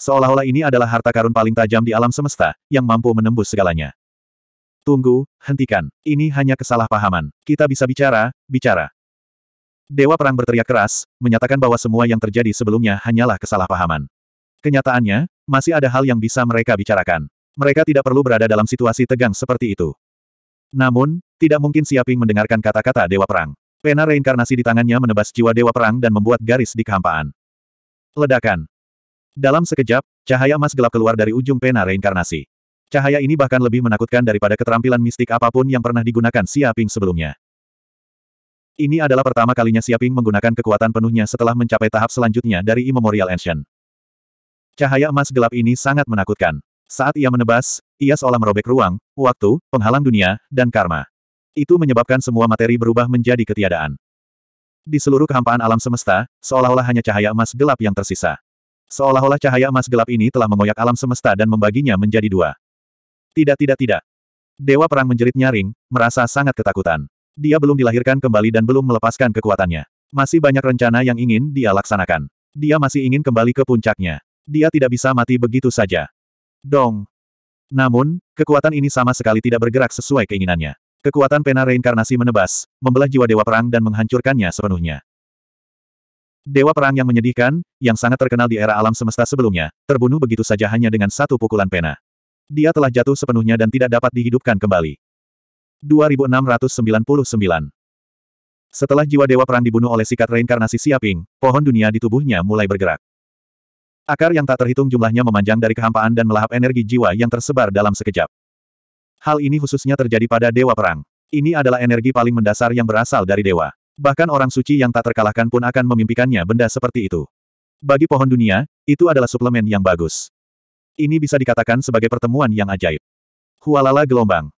Seolah-olah ini adalah harta karun paling tajam di alam semesta, yang mampu menembus segalanya. Tunggu, hentikan. Ini hanya kesalahpahaman. Kita bisa bicara, bicara. Dewa Perang berteriak keras, menyatakan bahwa semua yang terjadi sebelumnya hanyalah kesalahpahaman. Kenyataannya, masih ada hal yang bisa mereka bicarakan. Mereka tidak perlu berada dalam situasi tegang seperti itu. Namun, tidak mungkin Siaping mendengarkan kata-kata Dewa Perang. Pena reinkarnasi di tangannya menebas jiwa Dewa Perang dan membuat garis di kehampaan. Ledakan. Dalam sekejap, cahaya emas gelap keluar dari ujung pena reinkarnasi. Cahaya ini bahkan lebih menakutkan daripada keterampilan mistik apapun yang pernah digunakan Siaping sebelumnya. Ini adalah pertama kalinya Siaping menggunakan kekuatan penuhnya setelah mencapai tahap selanjutnya dari Immemorial Ancient. Cahaya emas gelap ini sangat menakutkan. Saat ia menebas, ia seolah merobek ruang, waktu, penghalang dunia, dan karma. Itu menyebabkan semua materi berubah menjadi ketiadaan. Di seluruh kehampaan alam semesta, seolah-olah hanya cahaya emas gelap yang tersisa. Seolah-olah cahaya emas gelap ini telah mengoyak alam semesta dan membaginya menjadi dua. Tidak tidak tidak. Dewa perang menjerit nyaring, merasa sangat ketakutan. Dia belum dilahirkan kembali dan belum melepaskan kekuatannya. Masih banyak rencana yang ingin dia laksanakan. Dia masih ingin kembali ke puncaknya. Dia tidak bisa mati begitu saja. Dong. Namun, kekuatan ini sama sekali tidak bergerak sesuai keinginannya. Kekuatan pena reinkarnasi menebas, membelah jiwa Dewa Perang dan menghancurkannya sepenuhnya. Dewa Perang yang menyedihkan, yang sangat terkenal di era alam semesta sebelumnya, terbunuh begitu saja hanya dengan satu pukulan pena. Dia telah jatuh sepenuhnya dan tidak dapat dihidupkan kembali. 2699. Setelah jiwa dewa perang dibunuh oleh sikat reinkarnasi Siaping, pohon dunia di tubuhnya mulai bergerak. Akar yang tak terhitung jumlahnya memanjang dari kehampaan dan melahap energi jiwa yang tersebar dalam sekejap. Hal ini khususnya terjadi pada dewa perang. Ini adalah energi paling mendasar yang berasal dari dewa. Bahkan orang suci yang tak terkalahkan pun akan memimpikannya benda seperti itu. Bagi pohon dunia, itu adalah suplemen yang bagus. Ini bisa dikatakan sebagai pertemuan yang ajaib. Hualala gelombang.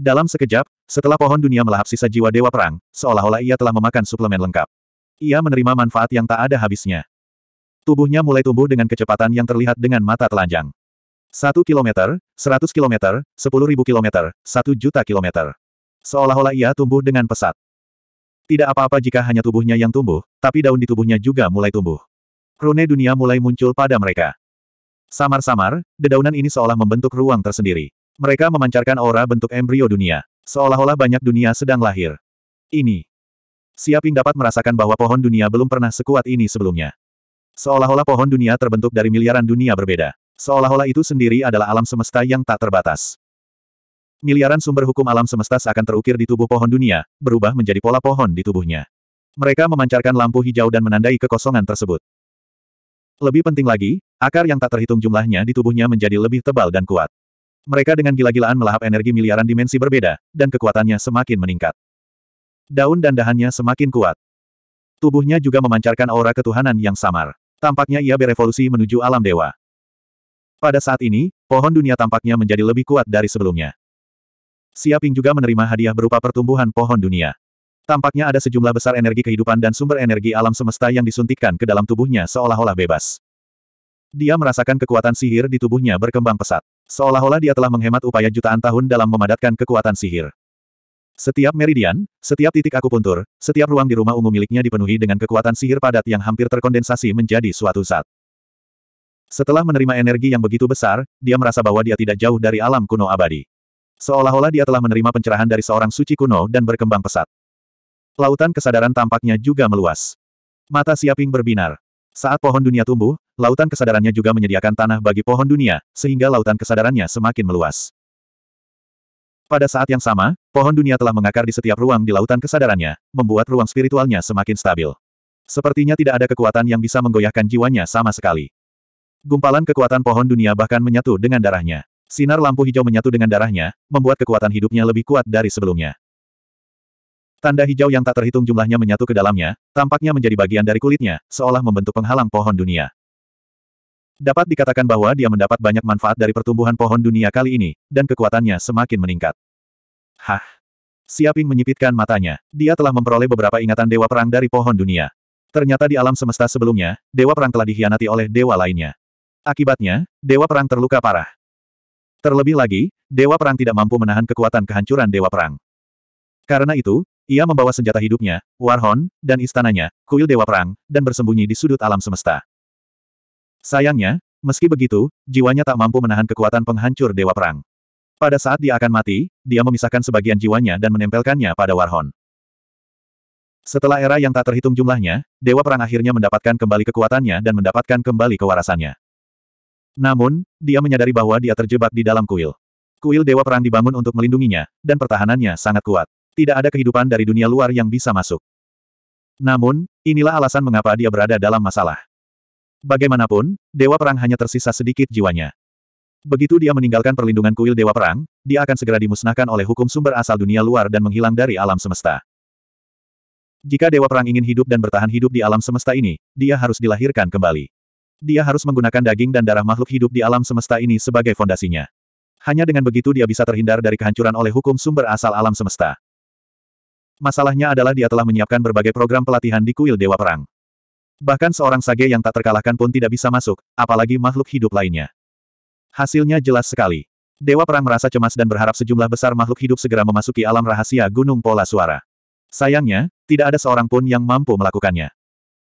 Dalam sekejap, setelah pohon dunia melahap sisa jiwa Dewa Perang, seolah-olah ia telah memakan suplemen lengkap. Ia menerima manfaat yang tak ada habisnya. Tubuhnya mulai tumbuh dengan kecepatan yang terlihat dengan mata telanjang. Satu kilometer, seratus kilometer, sepuluh ribu kilometer, satu juta kilometer. Seolah-olah ia tumbuh dengan pesat. Tidak apa-apa jika hanya tubuhnya yang tumbuh, tapi daun di tubuhnya juga mulai tumbuh. Rune dunia mulai muncul pada mereka. Samar-samar, dedaunan ini seolah membentuk ruang tersendiri. Mereka memancarkan aura bentuk embrio dunia. Seolah-olah banyak dunia sedang lahir. Ini. Siaping dapat merasakan bahwa pohon dunia belum pernah sekuat ini sebelumnya. Seolah-olah pohon dunia terbentuk dari miliaran dunia berbeda. Seolah-olah itu sendiri adalah alam semesta yang tak terbatas. Miliaran sumber hukum alam semesta seakan terukir di tubuh pohon dunia, berubah menjadi pola pohon di tubuhnya. Mereka memancarkan lampu hijau dan menandai kekosongan tersebut. Lebih penting lagi, akar yang tak terhitung jumlahnya di tubuhnya menjadi lebih tebal dan kuat. Mereka dengan gila-gilaan melahap energi miliaran dimensi berbeda, dan kekuatannya semakin meningkat. Daun dan dahannya semakin kuat. Tubuhnya juga memancarkan aura ketuhanan yang samar. Tampaknya ia berevolusi menuju alam dewa. Pada saat ini, pohon dunia tampaknya menjadi lebih kuat dari sebelumnya. Siaping juga menerima hadiah berupa pertumbuhan pohon dunia. Tampaknya ada sejumlah besar energi kehidupan dan sumber energi alam semesta yang disuntikkan ke dalam tubuhnya seolah-olah bebas. Dia merasakan kekuatan sihir di tubuhnya berkembang pesat. Seolah-olah dia telah menghemat upaya jutaan tahun dalam memadatkan kekuatan sihir. Setiap meridian, setiap titik aku puntur, setiap ruang di rumah ungu miliknya dipenuhi dengan kekuatan sihir padat yang hampir terkondensasi menjadi suatu zat. Setelah menerima energi yang begitu besar, dia merasa bahwa dia tidak jauh dari alam kuno abadi. Seolah-olah dia telah menerima pencerahan dari seorang suci kuno dan berkembang pesat. Lautan kesadaran tampaknya juga meluas. Mata Siaping berbinar. Saat pohon dunia tumbuh, lautan kesadarannya juga menyediakan tanah bagi pohon dunia, sehingga lautan kesadarannya semakin meluas. Pada saat yang sama, pohon dunia telah mengakar di setiap ruang di lautan kesadarannya, membuat ruang spiritualnya semakin stabil. Sepertinya tidak ada kekuatan yang bisa menggoyahkan jiwanya sama sekali. Gumpalan kekuatan pohon dunia bahkan menyatu dengan darahnya. Sinar lampu hijau menyatu dengan darahnya, membuat kekuatan hidupnya lebih kuat dari sebelumnya. Tanda hijau yang tak terhitung jumlahnya menyatu ke dalamnya, tampaknya menjadi bagian dari kulitnya, seolah membentuk penghalang pohon dunia. Dapat dikatakan bahwa dia mendapat banyak manfaat dari pertumbuhan pohon dunia kali ini, dan kekuatannya semakin meningkat. Hah? Siaping menyipitkan matanya. Dia telah memperoleh beberapa ingatan Dewa Perang dari pohon dunia. Ternyata di alam semesta sebelumnya, Dewa Perang telah dihianati oleh dewa lainnya. Akibatnya, Dewa Perang terluka parah. Terlebih lagi, Dewa Perang tidak mampu menahan kekuatan kehancuran Dewa Perang. Karena itu, ia membawa senjata hidupnya, Warhon, dan istananya, kuil Dewa Perang, dan bersembunyi di sudut alam semesta. Sayangnya, meski begitu, jiwanya tak mampu menahan kekuatan penghancur Dewa Perang. Pada saat dia akan mati, dia memisahkan sebagian jiwanya dan menempelkannya pada Warhon. Setelah era yang tak terhitung jumlahnya, Dewa Perang akhirnya mendapatkan kembali kekuatannya dan mendapatkan kembali kewarasannya. Namun, dia menyadari bahwa dia terjebak di dalam kuil. Kuil Dewa Perang dibangun untuk melindunginya, dan pertahanannya sangat kuat. Tidak ada kehidupan dari dunia luar yang bisa masuk. Namun, inilah alasan mengapa dia berada dalam masalah. Bagaimanapun, Dewa Perang hanya tersisa sedikit jiwanya. Begitu dia meninggalkan perlindungan kuil Dewa Perang, dia akan segera dimusnahkan oleh hukum sumber asal dunia luar dan menghilang dari alam semesta. Jika Dewa Perang ingin hidup dan bertahan hidup di alam semesta ini, dia harus dilahirkan kembali. Dia harus menggunakan daging dan darah makhluk hidup di alam semesta ini sebagai fondasinya. Hanya dengan begitu dia bisa terhindar dari kehancuran oleh hukum sumber asal alam semesta. Masalahnya adalah dia telah menyiapkan berbagai program pelatihan di kuil Dewa Perang. Bahkan seorang sage yang tak terkalahkan pun tidak bisa masuk, apalagi makhluk hidup lainnya. Hasilnya jelas sekali. Dewa Perang merasa cemas dan berharap sejumlah besar makhluk hidup segera memasuki alam rahasia Gunung Pola Suara. Sayangnya, tidak ada seorang pun yang mampu melakukannya.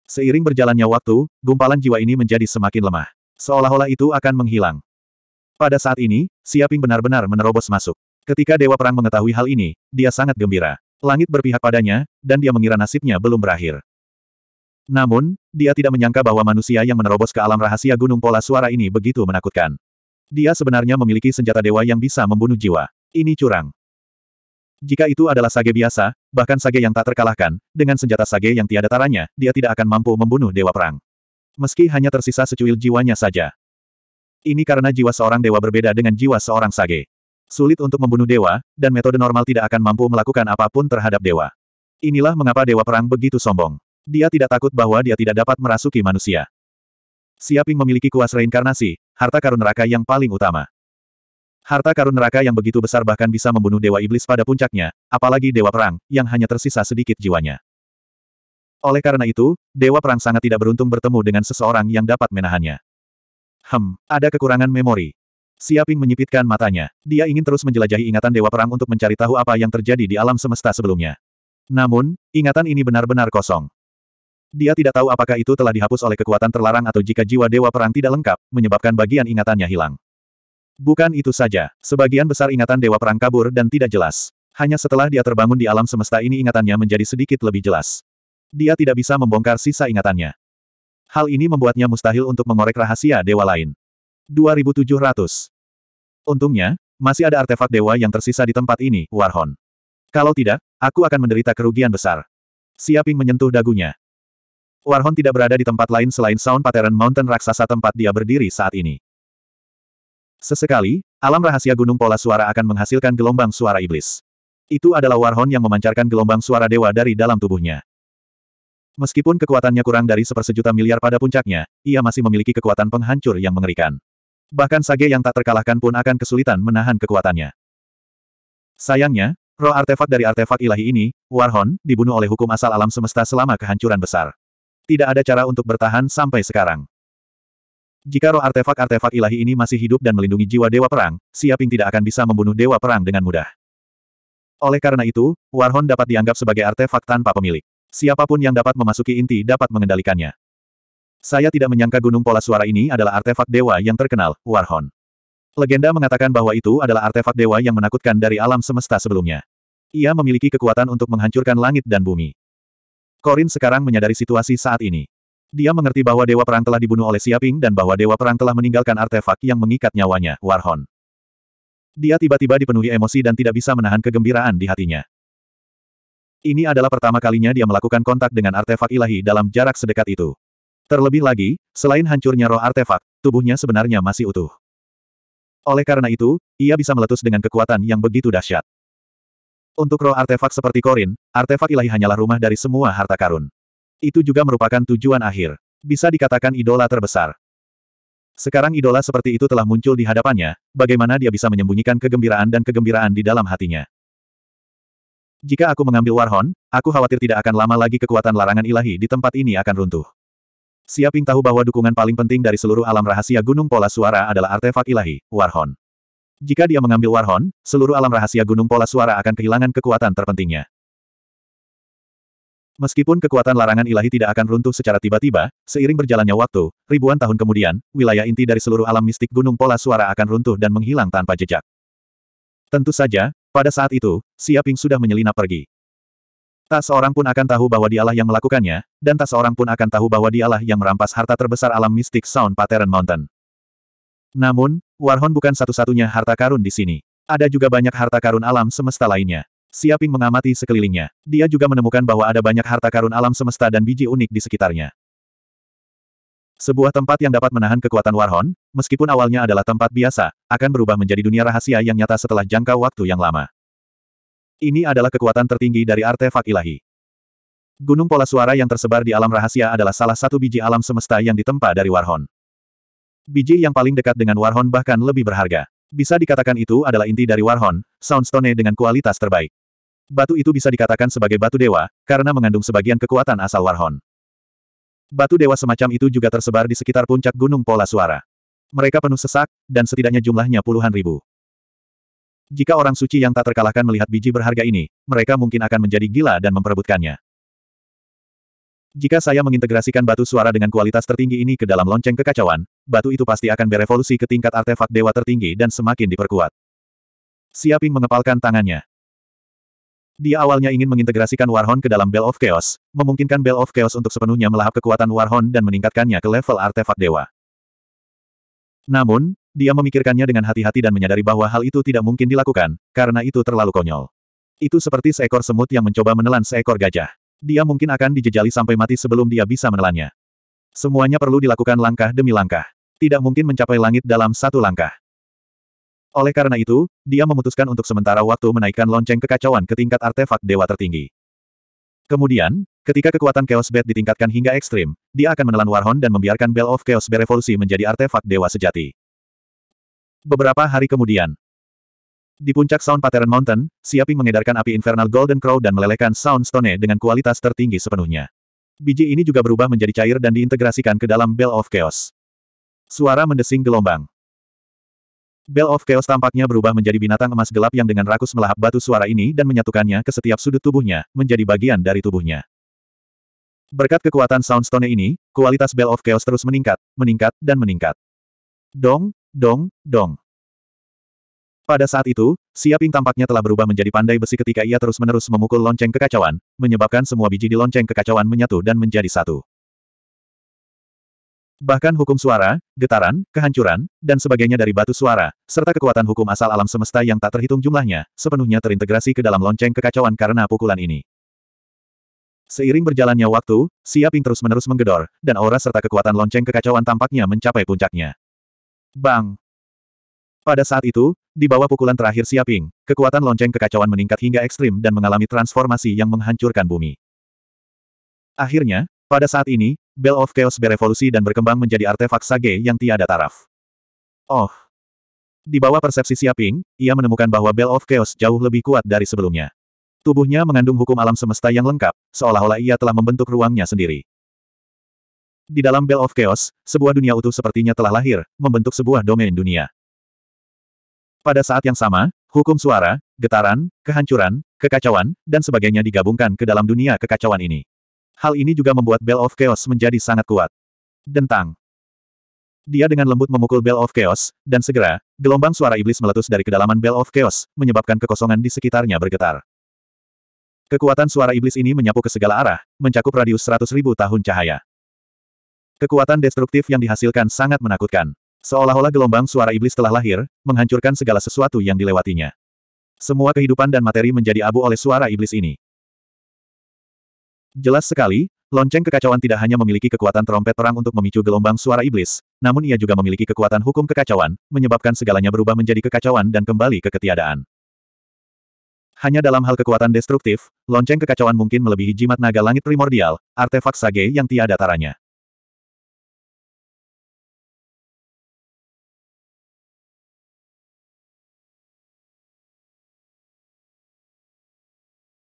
Seiring berjalannya waktu, gumpalan jiwa ini menjadi semakin lemah. Seolah-olah itu akan menghilang. Pada saat ini, Siaping benar-benar menerobos masuk. Ketika Dewa Perang mengetahui hal ini, dia sangat gembira. Langit berpihak padanya, dan dia mengira nasibnya belum berakhir. Namun, dia tidak menyangka bahwa manusia yang menerobos ke alam rahasia gunung pola suara ini begitu menakutkan. Dia sebenarnya memiliki senjata dewa yang bisa membunuh jiwa. Ini curang. Jika itu adalah sage biasa, bahkan sage yang tak terkalahkan, dengan senjata sage yang tiada taranya, dia tidak akan mampu membunuh dewa perang. Meski hanya tersisa secuil jiwanya saja. Ini karena jiwa seorang dewa berbeda dengan jiwa seorang sage. Sulit untuk membunuh dewa, dan metode normal tidak akan mampu melakukan apapun terhadap dewa. Inilah mengapa dewa perang begitu sombong. Dia tidak takut bahwa dia tidak dapat merasuki manusia. Siaping memiliki kuas reinkarnasi, harta karun neraka yang paling utama. Harta karun neraka yang begitu besar bahkan bisa membunuh dewa iblis pada puncaknya, apalagi dewa perang, yang hanya tersisa sedikit jiwanya. Oleh karena itu, dewa perang sangat tidak beruntung bertemu dengan seseorang yang dapat menahannya. Hem, ada kekurangan memori. Siaping menyipitkan matanya. Dia ingin terus menjelajahi ingatan Dewa Perang untuk mencari tahu apa yang terjadi di alam semesta sebelumnya. Namun, ingatan ini benar-benar kosong. Dia tidak tahu apakah itu telah dihapus oleh kekuatan terlarang atau jika jiwa Dewa Perang tidak lengkap, menyebabkan bagian ingatannya hilang. Bukan itu saja, sebagian besar ingatan Dewa Perang kabur dan tidak jelas. Hanya setelah dia terbangun di alam semesta ini ingatannya menjadi sedikit lebih jelas. Dia tidak bisa membongkar sisa ingatannya. Hal ini membuatnya mustahil untuk mengorek rahasia dewa lain. 2700. Untungnya, masih ada artefak dewa yang tersisa di tempat ini, Warhon. Kalau tidak, aku akan menderita kerugian besar. Siaping menyentuh dagunya. Warhon tidak berada di tempat lain selain Sound Pattern Mountain raksasa tempat dia berdiri saat ini. Sesekali, alam rahasia gunung pola suara akan menghasilkan gelombang suara iblis. Itu adalah Warhon yang memancarkan gelombang suara dewa dari dalam tubuhnya. Meskipun kekuatannya kurang dari sepersejuta miliar pada puncaknya, ia masih memiliki kekuatan penghancur yang mengerikan. Bahkan Sage yang tak terkalahkan pun akan kesulitan menahan kekuatannya. Sayangnya, roh artefak dari artefak ilahi ini, Warhon, dibunuh oleh hukum asal alam semesta selama kehancuran besar. Tidak ada cara untuk bertahan sampai sekarang. Jika roh artefak-artefak ilahi ini masih hidup dan melindungi jiwa Dewa Perang, Siaping tidak akan bisa membunuh Dewa Perang dengan mudah. Oleh karena itu, Warhon dapat dianggap sebagai artefak tanpa pemilik. Siapapun yang dapat memasuki inti dapat mengendalikannya. Saya tidak menyangka gunung pola suara ini adalah artefak dewa yang terkenal, Warhon. Legenda mengatakan bahwa itu adalah artefak dewa yang menakutkan dari alam semesta sebelumnya. Ia memiliki kekuatan untuk menghancurkan langit dan bumi. Korin sekarang menyadari situasi saat ini. Dia mengerti bahwa Dewa Perang telah dibunuh oleh Siaping dan bahwa Dewa Perang telah meninggalkan artefak yang mengikat nyawanya, Warhon. Dia tiba-tiba dipenuhi emosi dan tidak bisa menahan kegembiraan di hatinya. Ini adalah pertama kalinya dia melakukan kontak dengan artefak ilahi dalam jarak sedekat itu. Terlebih lagi, selain hancurnya roh artefak, tubuhnya sebenarnya masih utuh. Oleh karena itu, ia bisa meletus dengan kekuatan yang begitu dahsyat. Untuk roh artefak seperti Korin, artefak ilahi hanyalah rumah dari semua harta karun. Itu juga merupakan tujuan akhir. Bisa dikatakan idola terbesar. Sekarang idola seperti itu telah muncul di hadapannya, bagaimana dia bisa menyembunyikan kegembiraan dan kegembiraan di dalam hatinya. Jika aku mengambil Warhon, aku khawatir tidak akan lama lagi kekuatan larangan ilahi di tempat ini akan runtuh. Siaping tahu bahwa dukungan paling penting dari seluruh alam rahasia Gunung Pola Suara adalah artefak ilahi, Warhon. Jika dia mengambil Warhon, seluruh alam rahasia Gunung Pola Suara akan kehilangan kekuatan terpentingnya. Meskipun kekuatan larangan ilahi tidak akan runtuh secara tiba-tiba, seiring berjalannya waktu, ribuan tahun kemudian, wilayah inti dari seluruh alam mistik Gunung Pola Suara akan runtuh dan menghilang tanpa jejak. Tentu saja, pada saat itu, Siaping sudah menyelinap pergi. Tak seorang pun akan tahu bahwa dialah yang melakukannya, dan tak seorang pun akan tahu bahwa dialah yang merampas harta terbesar alam mistik Sound Pattern Mountain. Namun, Warhon bukan satu-satunya harta karun di sini. Ada juga banyak harta karun alam semesta lainnya. Siaping mengamati sekelilingnya. Dia juga menemukan bahwa ada banyak harta karun alam semesta dan biji unik di sekitarnya. Sebuah tempat yang dapat menahan kekuatan Warhon, meskipun awalnya adalah tempat biasa, akan berubah menjadi dunia rahasia yang nyata setelah jangka waktu yang lama. Ini adalah kekuatan tertinggi dari artefak ilahi. Gunung pola suara yang tersebar di alam rahasia adalah salah satu biji alam semesta yang ditempa dari Warhon. Biji yang paling dekat dengan Warhon bahkan lebih berharga. Bisa dikatakan itu adalah inti dari Warhon, Soundstone dengan kualitas terbaik. Batu itu bisa dikatakan sebagai batu dewa, karena mengandung sebagian kekuatan asal Warhon. Batu dewa semacam itu juga tersebar di sekitar puncak gunung pola suara. Mereka penuh sesak, dan setidaknya jumlahnya puluhan ribu. Jika orang suci yang tak terkalahkan melihat biji berharga ini, mereka mungkin akan menjadi gila dan memperebutkannya. Jika saya mengintegrasikan batu suara dengan kualitas tertinggi ini ke dalam lonceng kekacauan, batu itu pasti akan berevolusi ke tingkat artefak dewa tertinggi dan semakin diperkuat. Siaping mengepalkan tangannya. Dia awalnya ingin mengintegrasikan Warhon ke dalam Bell of Chaos, memungkinkan Bell of Chaos untuk sepenuhnya melahap kekuatan Warhon dan meningkatkannya ke level artefak dewa. Namun, dia memikirkannya dengan hati-hati dan menyadari bahwa hal itu tidak mungkin dilakukan, karena itu terlalu konyol. Itu seperti seekor semut yang mencoba menelan seekor gajah. Dia mungkin akan dijejali sampai mati sebelum dia bisa menelannya. Semuanya perlu dilakukan langkah demi langkah. Tidak mungkin mencapai langit dalam satu langkah. Oleh karena itu, dia memutuskan untuk sementara waktu menaikkan lonceng kekacauan ke tingkat artefak dewa tertinggi. Kemudian, ketika kekuatan Chaos Bat ditingkatkan hingga ekstrim, dia akan menelan Warhon dan membiarkan Bell of Chaos Berevolusi menjadi artefak dewa sejati. Beberapa hari kemudian. Di puncak Sound Pattern Mountain, Siaping mengedarkan api Infernal Golden Crow dan melelehkan Sound Stone dengan kualitas tertinggi sepenuhnya. Biji ini juga berubah menjadi cair dan diintegrasikan ke dalam Bell of Chaos. Suara mendesing gelombang. Bell of Chaos tampaknya berubah menjadi binatang emas gelap yang dengan rakus melahap batu suara ini dan menyatukannya ke setiap sudut tubuhnya, menjadi bagian dari tubuhnya. Berkat kekuatan Sound Soundstone ini, kualitas Bell of Chaos terus meningkat, meningkat, dan meningkat. Dong, Dong, dong. Pada saat itu, Siaping tampaknya telah berubah menjadi pandai besi ketika ia terus-menerus memukul lonceng kekacauan, menyebabkan semua biji di lonceng kekacauan menyatu dan menjadi satu. Bahkan hukum suara, getaran, kehancuran, dan sebagainya dari batu suara, serta kekuatan hukum asal alam semesta yang tak terhitung jumlahnya, sepenuhnya terintegrasi ke dalam lonceng kekacauan karena pukulan ini. Seiring berjalannya waktu, Siaping terus-menerus menggedor, dan aura serta kekuatan lonceng kekacauan tampaknya mencapai puncaknya. Bang! Pada saat itu, di bawah pukulan terakhir Siaping, kekuatan lonceng kekacauan meningkat hingga ekstrim dan mengalami transformasi yang menghancurkan bumi. Akhirnya, pada saat ini, Bell of Chaos berevolusi dan berkembang menjadi artefak sage yang tiada taraf. Oh! Di bawah persepsi Siaping, ia menemukan bahwa Bell of Chaos jauh lebih kuat dari sebelumnya. Tubuhnya mengandung hukum alam semesta yang lengkap, seolah-olah ia telah membentuk ruangnya sendiri. Di dalam Bell of Chaos, sebuah dunia utuh sepertinya telah lahir, membentuk sebuah domain dunia. Pada saat yang sama, hukum suara, getaran, kehancuran, kekacauan, dan sebagainya digabungkan ke dalam dunia kekacauan ini. Hal ini juga membuat Bell of Chaos menjadi sangat kuat. Dentang. Dia dengan lembut memukul Bell of Chaos, dan segera, gelombang suara iblis meletus dari kedalaman Bell of Chaos, menyebabkan kekosongan di sekitarnya bergetar. Kekuatan suara iblis ini menyapu ke segala arah, mencakup radius 100.000 tahun cahaya. Kekuatan destruktif yang dihasilkan sangat menakutkan. Seolah-olah gelombang suara iblis telah lahir, menghancurkan segala sesuatu yang dilewatinya. Semua kehidupan dan materi menjadi abu oleh suara iblis ini. Jelas sekali, lonceng kekacauan tidak hanya memiliki kekuatan trompet perang untuk memicu gelombang suara iblis, namun ia juga memiliki kekuatan hukum kekacauan, menyebabkan segalanya berubah menjadi kekacauan dan kembali ke ketiadaan. Hanya dalam hal kekuatan destruktif, lonceng kekacauan mungkin melebihi jimat naga langit primordial, artefak sage yang tiada taranya.